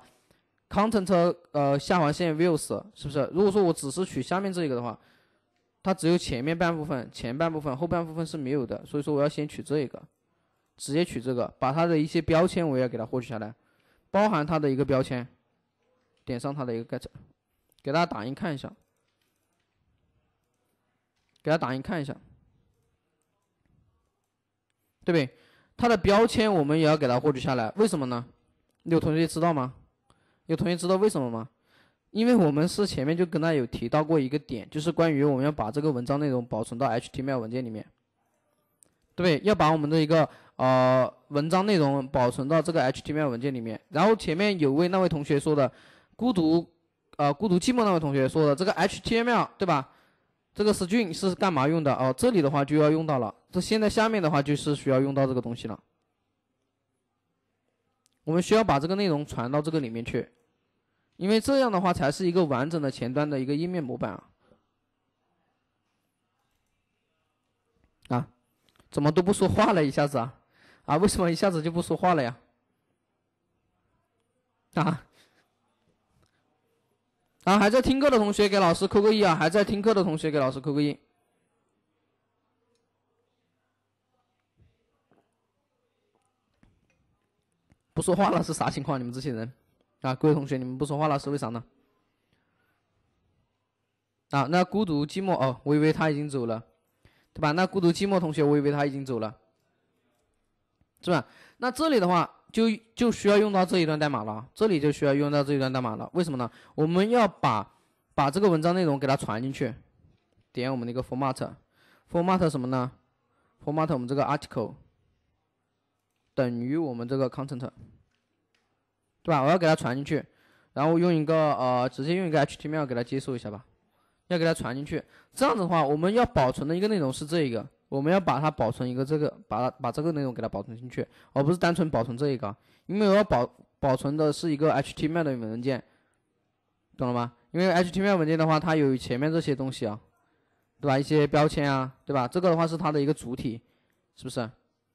content 呃下划线 views，是不是？如果说我只是取下面这一个的话。它只有前面半部分，前半部分，后半部分是没有的，所以说我要先取这一个，直接取这个，把它的一些标签我也要给它获取下来，包含它的一个标签，点上它的一个盖子，给它打印看一下，给它打印看一下，对不对？它的标签我们也要给它获取下来，为什么呢？有同学知道吗？有同学知道为什么吗？因为我们是前面就跟他有提到过一个点，就是关于我们要把这个文章内容保存到 HTML 文件里面，对，要把我们的一个呃文章内容保存到这个 HTML 文件里面。然后前面有位那位同学说的，孤独，呃孤独寂寞那位同学说的，这个 HTML 对吧？这个 String 是干嘛用的？哦，这里的话就要用到了，这现在下面的话就是需要用到这个东西了。我们需要把这个内容传到这个里面去。因为这样的话才是一个完整的前端的一个页面模板啊！啊，怎么都不说话了？一下子啊，啊，为什么一下子就不说话了呀？啊，啊，还在听课的同学给老师扣个一啊！还在听课的同学给老师扣个一。不说话了是啥情况？你们这些人。啊，各位同学，你们不说话了是为啥呢？啊，那孤独寂寞哦，微微他已经走了，对吧？那孤独寂寞同学，微微他已经走了，是吧？那这里的话就就需要用到这一段代码了，这里就需要用到这一段代码了。为什么呢？我们要把把这个文章内容给它传进去，点我们的一个 format，format 什么呢？format 我们这个 article 等于我们这个 content。对吧？我要给它传进去，然后用一个呃，直接用一个 HTML 给它接收一下吧。要给它传进去，这样子的话，我们要保存的一个内容是这一个，我们要把它保存一个这个，把它把这个内容给它保存进去，而不是单纯保存这一个，因为我要保保存的是一个 HTML 的文件，懂了吗？因为 HTML 文件的话，它有前面这些东西啊，对吧？一些标签啊，对吧？这个的话是它的一个主体，是不是？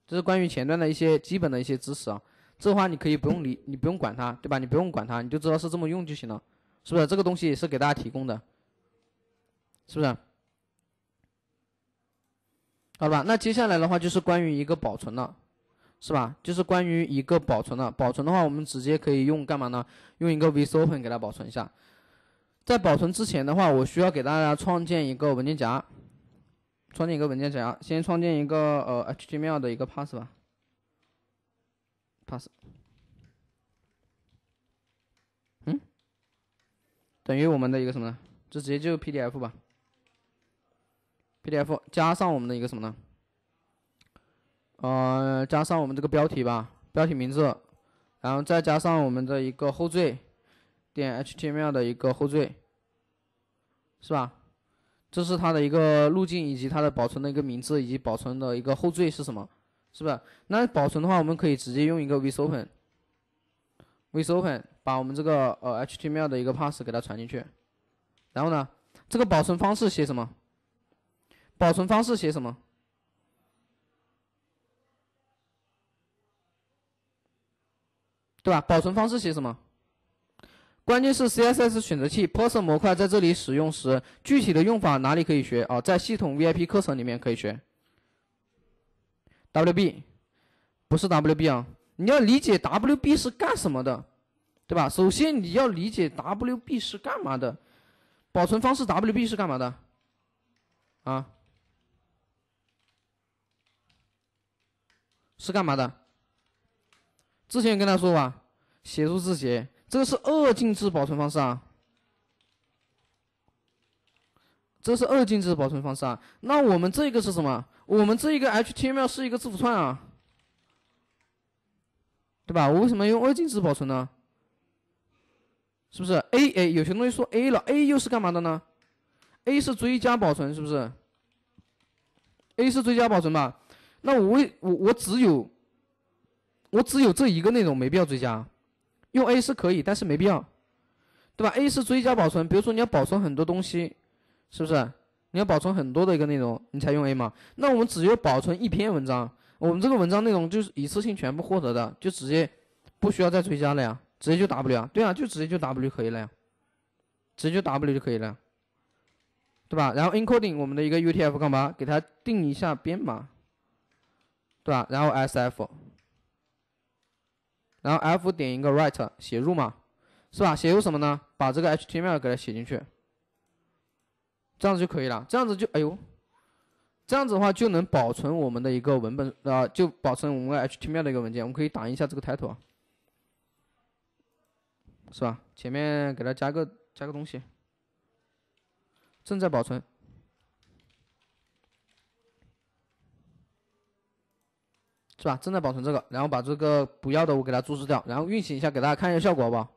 这是关于前端的一些基本的一些知识啊。这话你可以不用理，你不用管它，对吧？你不用管它，你就知道是这么用就行了，是不是？这个东西也是给大家提供的，是不是？好吧，那接下来的话就是关于一个保存了，是吧？就是关于一个保存了。保存的话，我们直接可以用干嘛呢？用一个 vs open 给它保存一下。在保存之前的话，我需要给大家创建一个文件夹，创建一个文件夹，先创建一个呃 HTML 的一个 pass 吧。pass，嗯，等于我们的一个什么？呢？就直接就 PDF 吧，PDF 加上我们的一个什么呢？呃，加上我们这个标题吧，标题名字，然后再加上我们的一个后缀，点 HTML 的一个后缀，是吧？这是它的一个路径以及它的保存的一个名字以及保存的一个后缀是什么？是吧？那保存的话，我们可以直接用一个 w s open，w s open 把我们这个呃 html 的一个 pass 给它传进去。然后呢，这个保存方式写什么？保存方式写什么？对吧？保存方式写什么？关键是 CSS 选择器 p o s n 模块在这里使用时，具体的用法哪里可以学啊？在系统 VIP 课程里面可以学。W B，不是 W B 啊！你要理解 W B 是干什么的，对吧？首先你要理解 W B 是干嘛的，保存方式 W B 是干嘛的？啊，是干嘛的？之前跟他说吧，写入字节，这个是二进制保存方式啊。这是二进制保存方式啊，那我们这个是什么？我们这一个 HTML 是一个字符串啊，对吧？我为什么用二进制保存呢？是不是 A A 有些东西说 A 了，A 又是干嘛的呢？A 是追加保存，是不是？A 是追加保存吧？那我为我我只有，我只有这一个内容，没必要追加，用 A 是可以，但是没必要，对吧？A 是追加保存，比如说你要保存很多东西。是不是？你要保存很多的一个内容，你才用 A 嘛？那我们只有保存一篇文章，我们这个文章内容就是一次性全部获得的，就直接不需要再追加了呀，直接就 W，啊，对啊，就直接就 W 可以了呀，直接就 W 就可以了，对吧？然后 encoding 我们的一个 UTF 干嘛？给它定一下编码，对吧？然后 SF，然后 F 点一个 write 写入嘛，是吧？写入什么呢？把这个 HTML 给它写进去。这样子就可以了，这样子就哎呦，这样子的话就能保存我们的一个文本啊，就保存我们 HTML 的一个文件。我们可以打印一下这个 title，是吧？前面给它加个加个东西，正在保存，是吧？正在保存这个，然后把这个不要的我给它注释掉，然后运行一下，给大家看一下效果，好不好？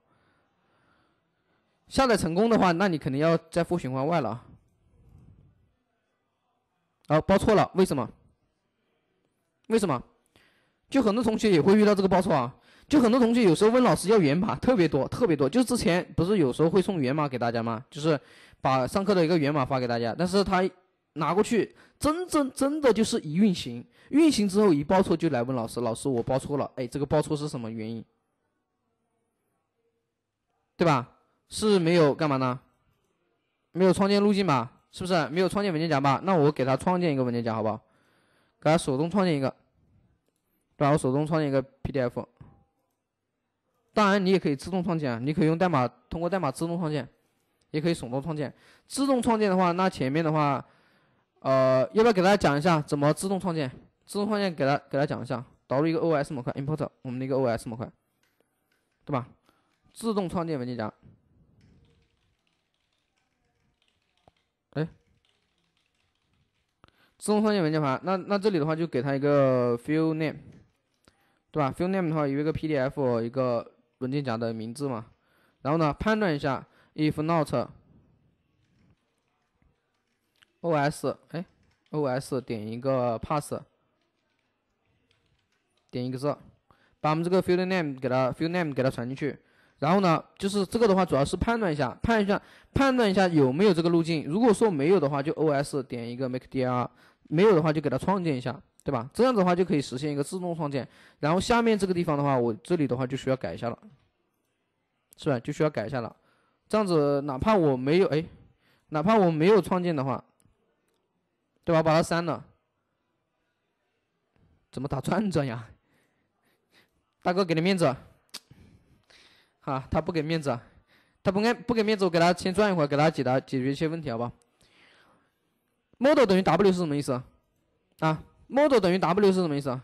下载成功的话，那你肯定要再复循环外了。啊，报错了，为什么？为什么？就很多同学也会遇到这个报错啊。就很多同学有时候问老师要源码，特别多，特别多。就之前不是有时候会送源码给大家吗？就是把上课的一个源码发给大家，但是他拿过去，真正真的就是一运行，运行之后一报错就来问老师，老师我报错了，哎，这个报错是什么原因？对吧？是没有干嘛呢？没有创建路径吧？是不是没有创建文件夹吧？那我给它创建一个文件夹，好不好？给它手动创建一个，对吧？我手动创建一个 PDF。当然，你也可以自动创建，你可以用代码通过代码自动创建，也可以手动创建。自动创建的话，那前面的话，呃，要不要给大家讲一下怎么自动创建？自动创建，给他给他讲一下。导入一个 OS 模块，import 我们的一个 OS 模块，对吧？自动创建文件夹。自动创建文件夹，那那这里的话就给它一个 file name，对吧？file name 的话有一个 PDF 一个文件夹的名字嘛。然后呢，判断一下 if not os 哎 os 点一个 pass 点一个字，把我们这个 file name 给它 file name 给它传进去。然后呢，就是这个的话主要是判断一下，判断判断一下有没有这个路径。如果说没有的话，就 os 点一个 make dir。没有的话就给它创建一下，对吧？这样子的话就可以实现一个自动创建。然后下面这个地方的话，我这里的话就需要改一下了，是吧？就需要改一下了。这样子哪怕我没有哎，哪怕我没有创建的话，对吧？把它删了，怎么打转转呀？大哥给点面子啊！他不给面子，他不给不给面子，我给他先转一会儿，给他解答解决一些问题，好吧？model 等于 W 是什么意思？啊，model 等于 W 是什么意思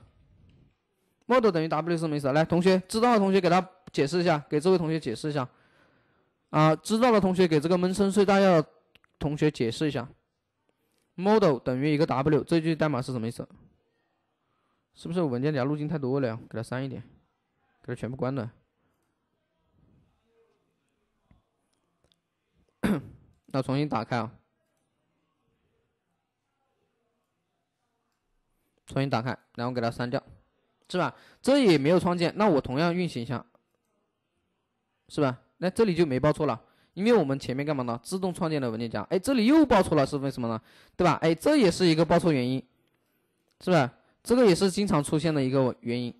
？model 等于 W 是什么意思？来，同学，知道的同学给他解释一下，给这位同学解释一下。啊，知道的同学给这个闷声睡大觉的同学解释一下。model 等于一个 W，这句代码是什么意思？是不是文件夹路径太多了？给它删一点，给它全部关了。那重新打开啊。重新打开，然后给它删掉，是吧？这也没有创建，那我同样运行一下，是吧？那这里就没报错了，因为我们前面干嘛呢？自动创建了文件夹，哎，这里又报错了，是为什么呢？对吧？哎，这也是一个报错原因，是吧？这个也是经常出现的一个原因，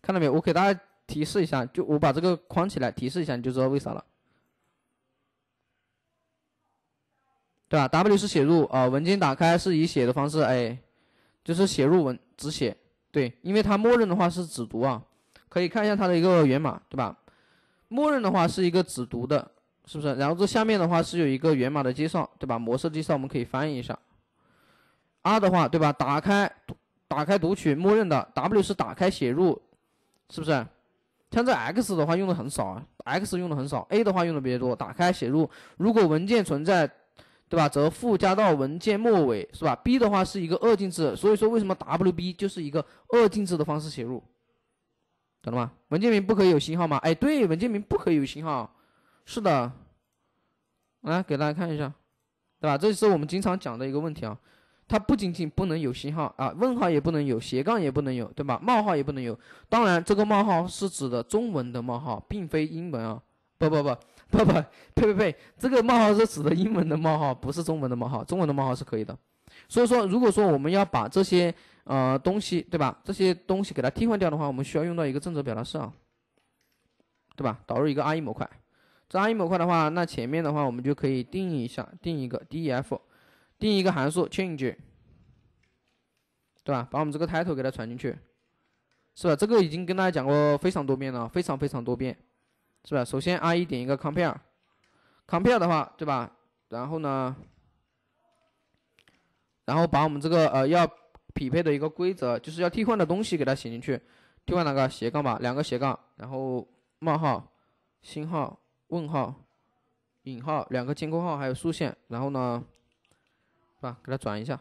看到没有？我给大家提示一下，就我把这个框起来提示一下，你就知道为啥了，对吧？W 是写入啊，文件打开是以写的方式，哎。就是写入文只写，对，因为它默认的话是只读啊，可以看一下它的一个源码，对吧？默认的话是一个只读的，是不是？然后这下面的话是有一个源码的介绍，对吧？模式介绍我们可以翻译一下。R 的话，对吧？打开，打开读取默认的，W 是打开写入，是不是？像这 X 的话用的很少啊，X 用的很少，A 的话用的比较多，打开写入，如果文件存在。对吧？则附加到文件末尾，是吧？B 的话是一个二进制，所以说为什么 WB 就是一个二进制的方式写入，懂了吗？文件名不可以有星号吗？哎，对，文件名不可以有星号，是的。来给大家看一下，对吧？这是我们经常讲的一个问题啊。它不仅仅不能有星号啊，问号也不能有，斜杠也不能有，对吧？冒号也不能有。当然，这个冒号是指的中文的冒号，并非英文啊。不不不。不不，呸呸呸！这个冒号是指的英文的冒号，不是中文的冒号。中文的冒号是可以的。所以说，如果说我们要把这些呃东西，对吧？这些东西给它替换掉的话，我们需要用到一个正则表达式啊，对吧？导入一个 re 模块。这 re 模块的话，那前面的话我们就可以定一下，定一个 def，定一个函数 change，对吧？把我们这个 title 给它传进去，是吧？这个已经跟大家讲过非常多遍了，非常非常多遍。是吧？首先 R 一点一个 compare，compare 的话，对吧？然后呢，然后把我们这个呃要匹配的一个规则，就是要替换的东西给它写进去。替换哪个？斜杠吧，两个斜杠，然后冒号、星号、问号、引号，两个监控号，还有竖线。然后呢，是吧？给它转一下，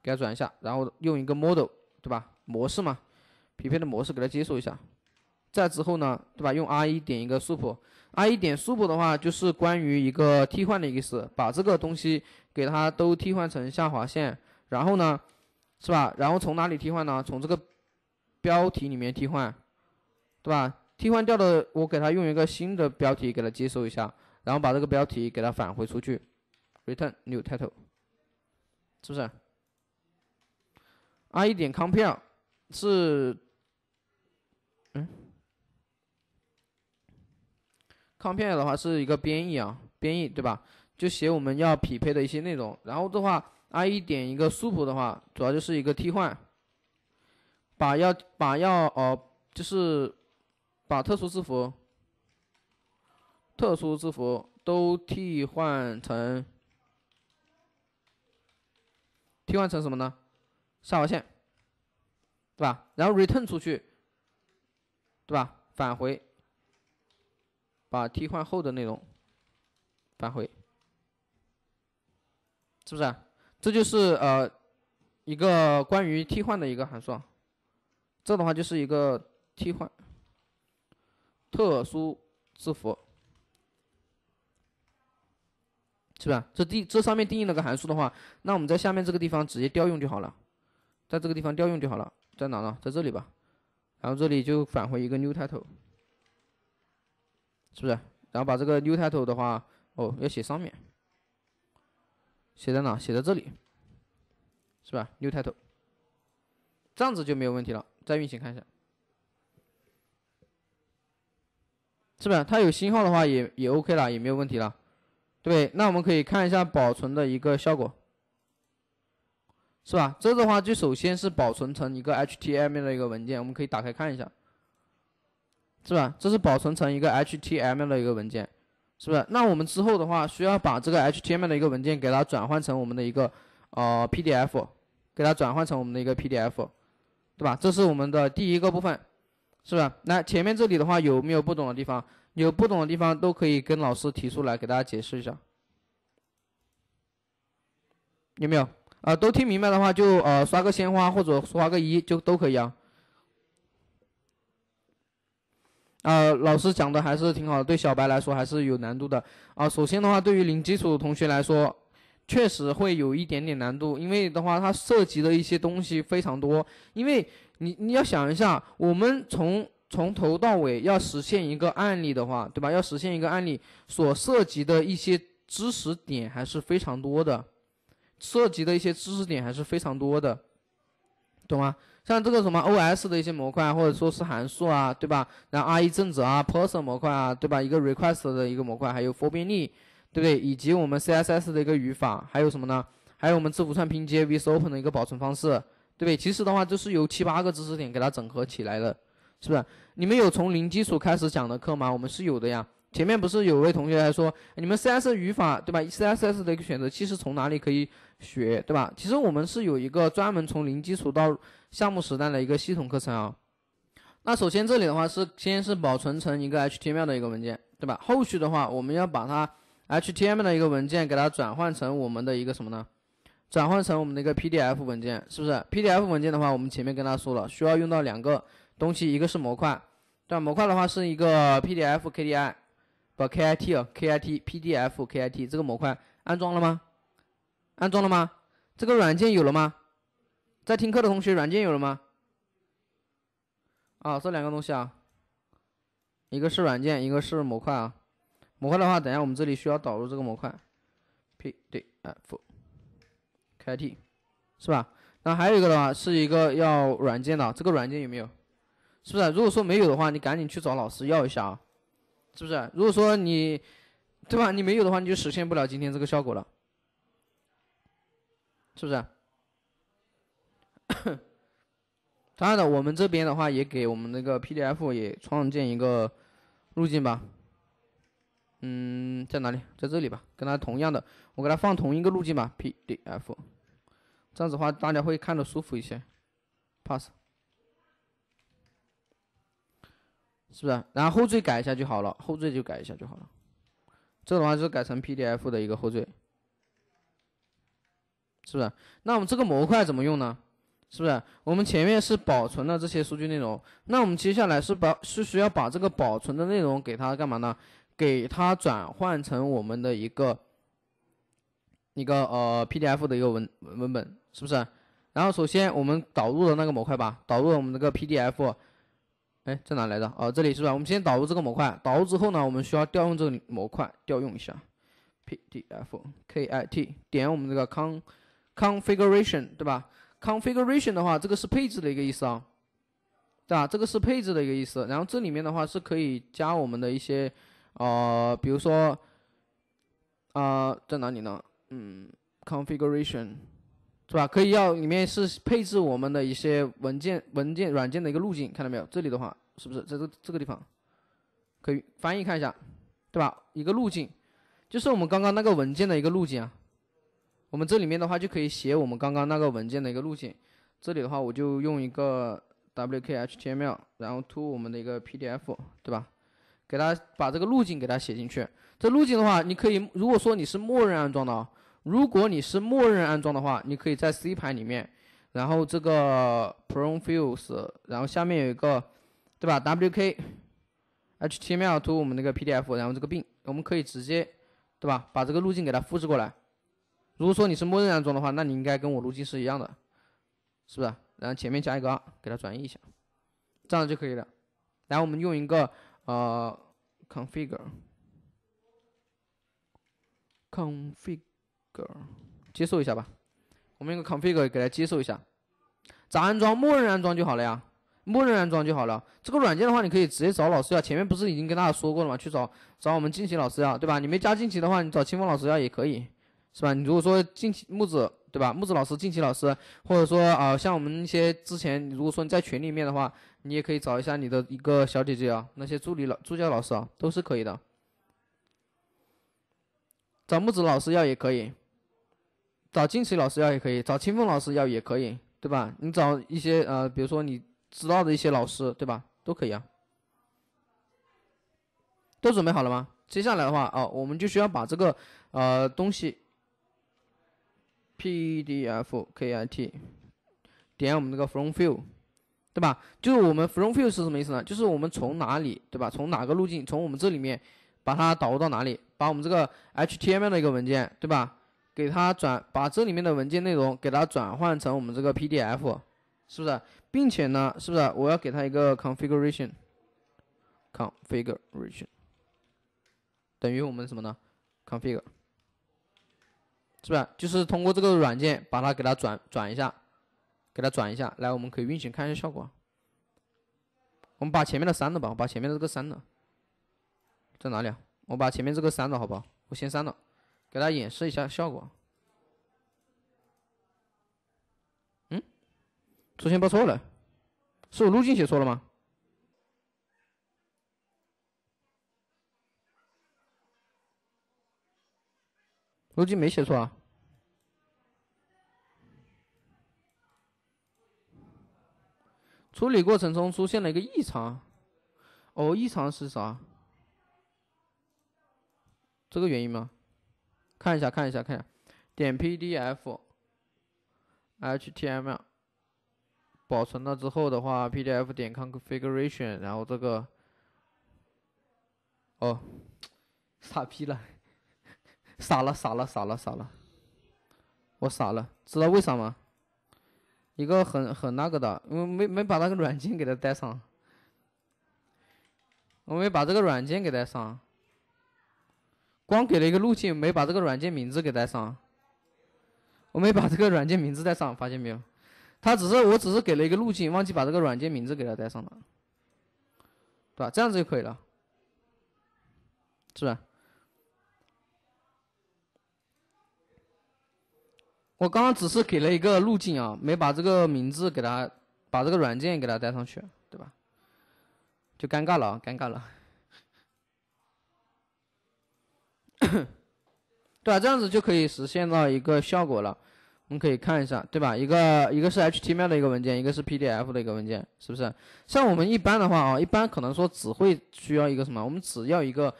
给它转一下。然后用一个 model，对吧？模式嘛。匹配的模式给它接受一下，再之后呢，对吧？用 R 1点一个 s u e R 1点 s u r 的话就是关于一个替换的意思，把这个东西给它都替换成下划线，然后呢，是吧？然后从哪里替换呢？从这个标题里面替换，对吧？替换掉的我给它用一个新的标题给它接收一下，然后把这个标题给它返回出去，return new title，是不是？R 1点 c o m p i r e 是嗯 c o m p a 的话是一个编译啊，编译对吧？就写我们要匹配的一些内容，然后的话，i 点一个 sub 的话，主要就是一个替换，把要把要哦，就是把特殊字符、特殊字符都替换成替换成什么呢？下划线，对吧？然后 return 出去。对吧？返回，把替换后的内容返回，是不是？这就是呃一个关于替换的一个函数。这的话就是一个替换特殊字符，是吧？这定这上面定义了个函数的话，那我们在下面这个地方直接调用就好了，在这个地方调用就好了，在哪呢？在这里吧。然后这里就返回一个 new title，是不是？然后把这个 new title 的话，哦，要写上面，写在哪？写在这里，是吧？n e w title，这样子就没有问题了。再运行看一下，是不是？它有星号的话，也也 OK 了，也没有问题了。对，那我们可以看一下保存的一个效果。是吧？这个话就首先是保存成一个 HTML 的一个文件，我们可以打开看一下，是吧？这是保存成一个 HTML 的一个文件，是不是？那我们之后的话，需要把这个 HTML 的一个文件给它转换成我们的一个呃 PDF，给它转换成我们的一个 PDF，对吧？这是我们的第一个部分，是吧？那前面这里的话有没有不懂的地方？有不懂的地方都可以跟老师提出来，给大家解释一下，有没有？啊，都听明白的话，就呃刷个鲜花或者刷个一就都可以啊。啊，老师讲的还是挺好的，对小白来说还是有难度的啊。首先的话，对于零基础的同学来说，确实会有一点点难度，因为的话，它涉及的一些东西非常多。因为你你要想一下，我们从从头到尾要实现一个案例的话，对吧？要实现一个案例，所涉及的一些知识点还是非常多的。涉及的一些知识点还是非常多的，懂吗？像这个什么 O S 的一些模块，或者说是函数啊，对吧？然后 R e 正则啊，Person 模块啊，对吧？一个 Request 的一个模块，还有 for 循环，对不对？以及我们 C S S 的一个语法，还有什么呢？还有我们字符串拼接 VS Open 的一个保存方式，对不对？其实的话，就是由七八个知识点给它整合起来的，是不是？你们有从零基础开始讲的课吗？我们是有的呀。前面不是有位同学来说，你们 C S S 语法对吧？C S S 的一个选择器是从哪里可以？学对吧？其实我们是有一个专门从零基础到项目实战的一个系统课程啊。那首先这里的话是先是保存成一个 HTML 的一个文件，对吧？后续的话我们要把它 HTML 的一个文件给它转换成我们的一个什么呢？转换成我们的一个 PDF 文件，是不是？PDF 文件的话，我们前面跟大家说了，需要用到两个东西，一个是模块，对吧？模块的话是一个 PDF k d i 把不，Kit 啊，Kit PDF Kit 这个模块安装了吗？安装了吗？这个软件有了吗？在听课的同学，软件有了吗？啊，这两个东西啊，一个是软件，一个是模块啊。模块的话，等下我们这里需要导入这个模块，pdf，kt，是吧？那还有一个的话，是一个要软件的，这个软件有没有？是不是？如果说没有的话，你赶紧去找老师要一下啊，是不是？如果说你，对吧？你没有的话，你就实现不了今天这个效果了。是不是？当然的，我们这边的话也给我们那个 PDF 也创建一个路径吧。嗯，在哪里？在这里吧，跟它同样的，我给它放同一个路径吧。PDF，这样子的话大家会看的舒服一些。Pass，是不是？然后后缀改一下就好了，后缀就改一下就好了。这个话就是改成 PDF 的一个后缀。是不是？那我们这个模块怎么用呢？是不是？我们前面是保存了这些数据内容，那我们接下来是把是需要把这个保存的内容给它干嘛呢？给它转换成我们的一个一个呃 PDF 的一个文文本，是不是？然后首先我们导入的那个模块吧，导入了我们这个 PDF，哎，在哪来的？哦，这里是吧？我们先导入这个模块，导入之后呢，我们需要调用这个模块，调用一下 PDFKIT 点我们这个康。configuration 对吧？configuration 的话，这个是配置的一个意思啊，对吧？这个是配置的一个意思。然后这里面的话是可以加我们的一些，呃，比如说，啊，在哪里呢？嗯，configuration 是吧？可以要里面是配置我们的一些文件、文件、软件的一个路径，看到没有？这里的话是不是在这这个地方？可以翻译看一下，对吧？一个路径，就是我们刚刚那个文件的一个路径啊。我们这里面的话就可以写我们刚刚那个文件的一个路径，这里的话我就用一个 wkhtml，然后 to 我们的一个 pdf，对吧？给它把这个路径给它写进去。这路径的话，你可以，如果说你是默认安装的，啊，如果你是默认安装的话，你可以在 C 盘里面，然后这个 p r o n f u s e 然后下面有一个，对吧？wkhtml to 我们那个 pdf，然后这个并，我们可以直接，对吧？把这个路径给它复制过来。如果说你是默认安装的话，那你应该跟我路径是一样的，是不是？然后前面加一个二，给它转移一下，这样就可以了。然后我们用一个呃，configure，configure 接受一下吧。我们用 configure 给它接受一下。咋安装？默认安装就好了呀。默认安装就好了。这个软件的话，你可以直接找老师要。前面不是已经跟大家说过了吗？去找找我们静琪老师要，对吧？你没加静琪的话，你找清风老师要也可以。是吧？你如果说近期木子，对吧？木子老师、近期老师，或者说啊，像我们一些之前，如果说你在群里面的话，你也可以找一下你的一个小姐姐啊，那些助理老助教老师啊，都是可以的。找木子老师要也可以，找近期老师要也可以，找清风老师要也可以，对吧？你找一些呃，比如说你知道的一些老师，对吧？都可以啊。都准备好了吗？接下来的话啊，我们就需要把这个呃东西。PDFKit 点我们这个 from f i l w 对吧？就是我们 from f i l w 是什么意思呢？就是我们从哪里，对吧？从哪个路径？从我们这里面把它导入到哪里？把我们这个 HTML 的一个文件，对吧？给它转，把这里面的文件内容给它转换成我们这个 PDF，是不是？并且呢，是不是我要给它一个 configuration？configuration 等于我们什么呢？config。是吧？就是通过这个软件把它给它转转一下，给它转一下来，我们可以运行看一下效果。我们把前面的删了吧，我把前面的这个删了，在哪里啊？我把前面这个删了，好不好？我先删了，给大家演示一下效果。嗯，出现报错了，是我路径写错了吗？路径没写错啊。处理过程中出现了一个异常，哦，异常是啥？这个原因吗？看一下，看一下，看一下。点 PDF HTML 保存了之后的话，PDF 点 configuration，然后这个，哦，傻逼了，傻了，傻了，傻了，傻了，我傻了，知道为啥吗？一个很很那个的，因为没没把那个软件给他带上，我没把这个软件给带上，光给了一个路径，没把这个软件名字给带上，我没把这个软件名字带上，发现没有？他只是我只是给了一个路径，忘记把这个软件名字给他带上了，对吧？这样子就可以了，是吧？我刚刚只是给了一个路径啊，没把这个名字给他，把这个软件给他带上去，对吧？就尴尬了啊，尴尬了。对吧？这样子就可以实现到一个效果了，我们可以看一下，对吧？一个一个是 HTML 的一个文件，一个是 PDF 的一个文件，是不是？像我们一般的话啊，一般可能说只会需要一个什么？我们只要一个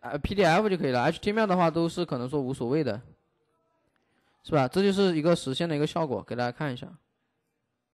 PDF 就可以了，HTML 的话都是可能说无所谓的。是吧？这就是一个实现的一个效果，给大家看一下。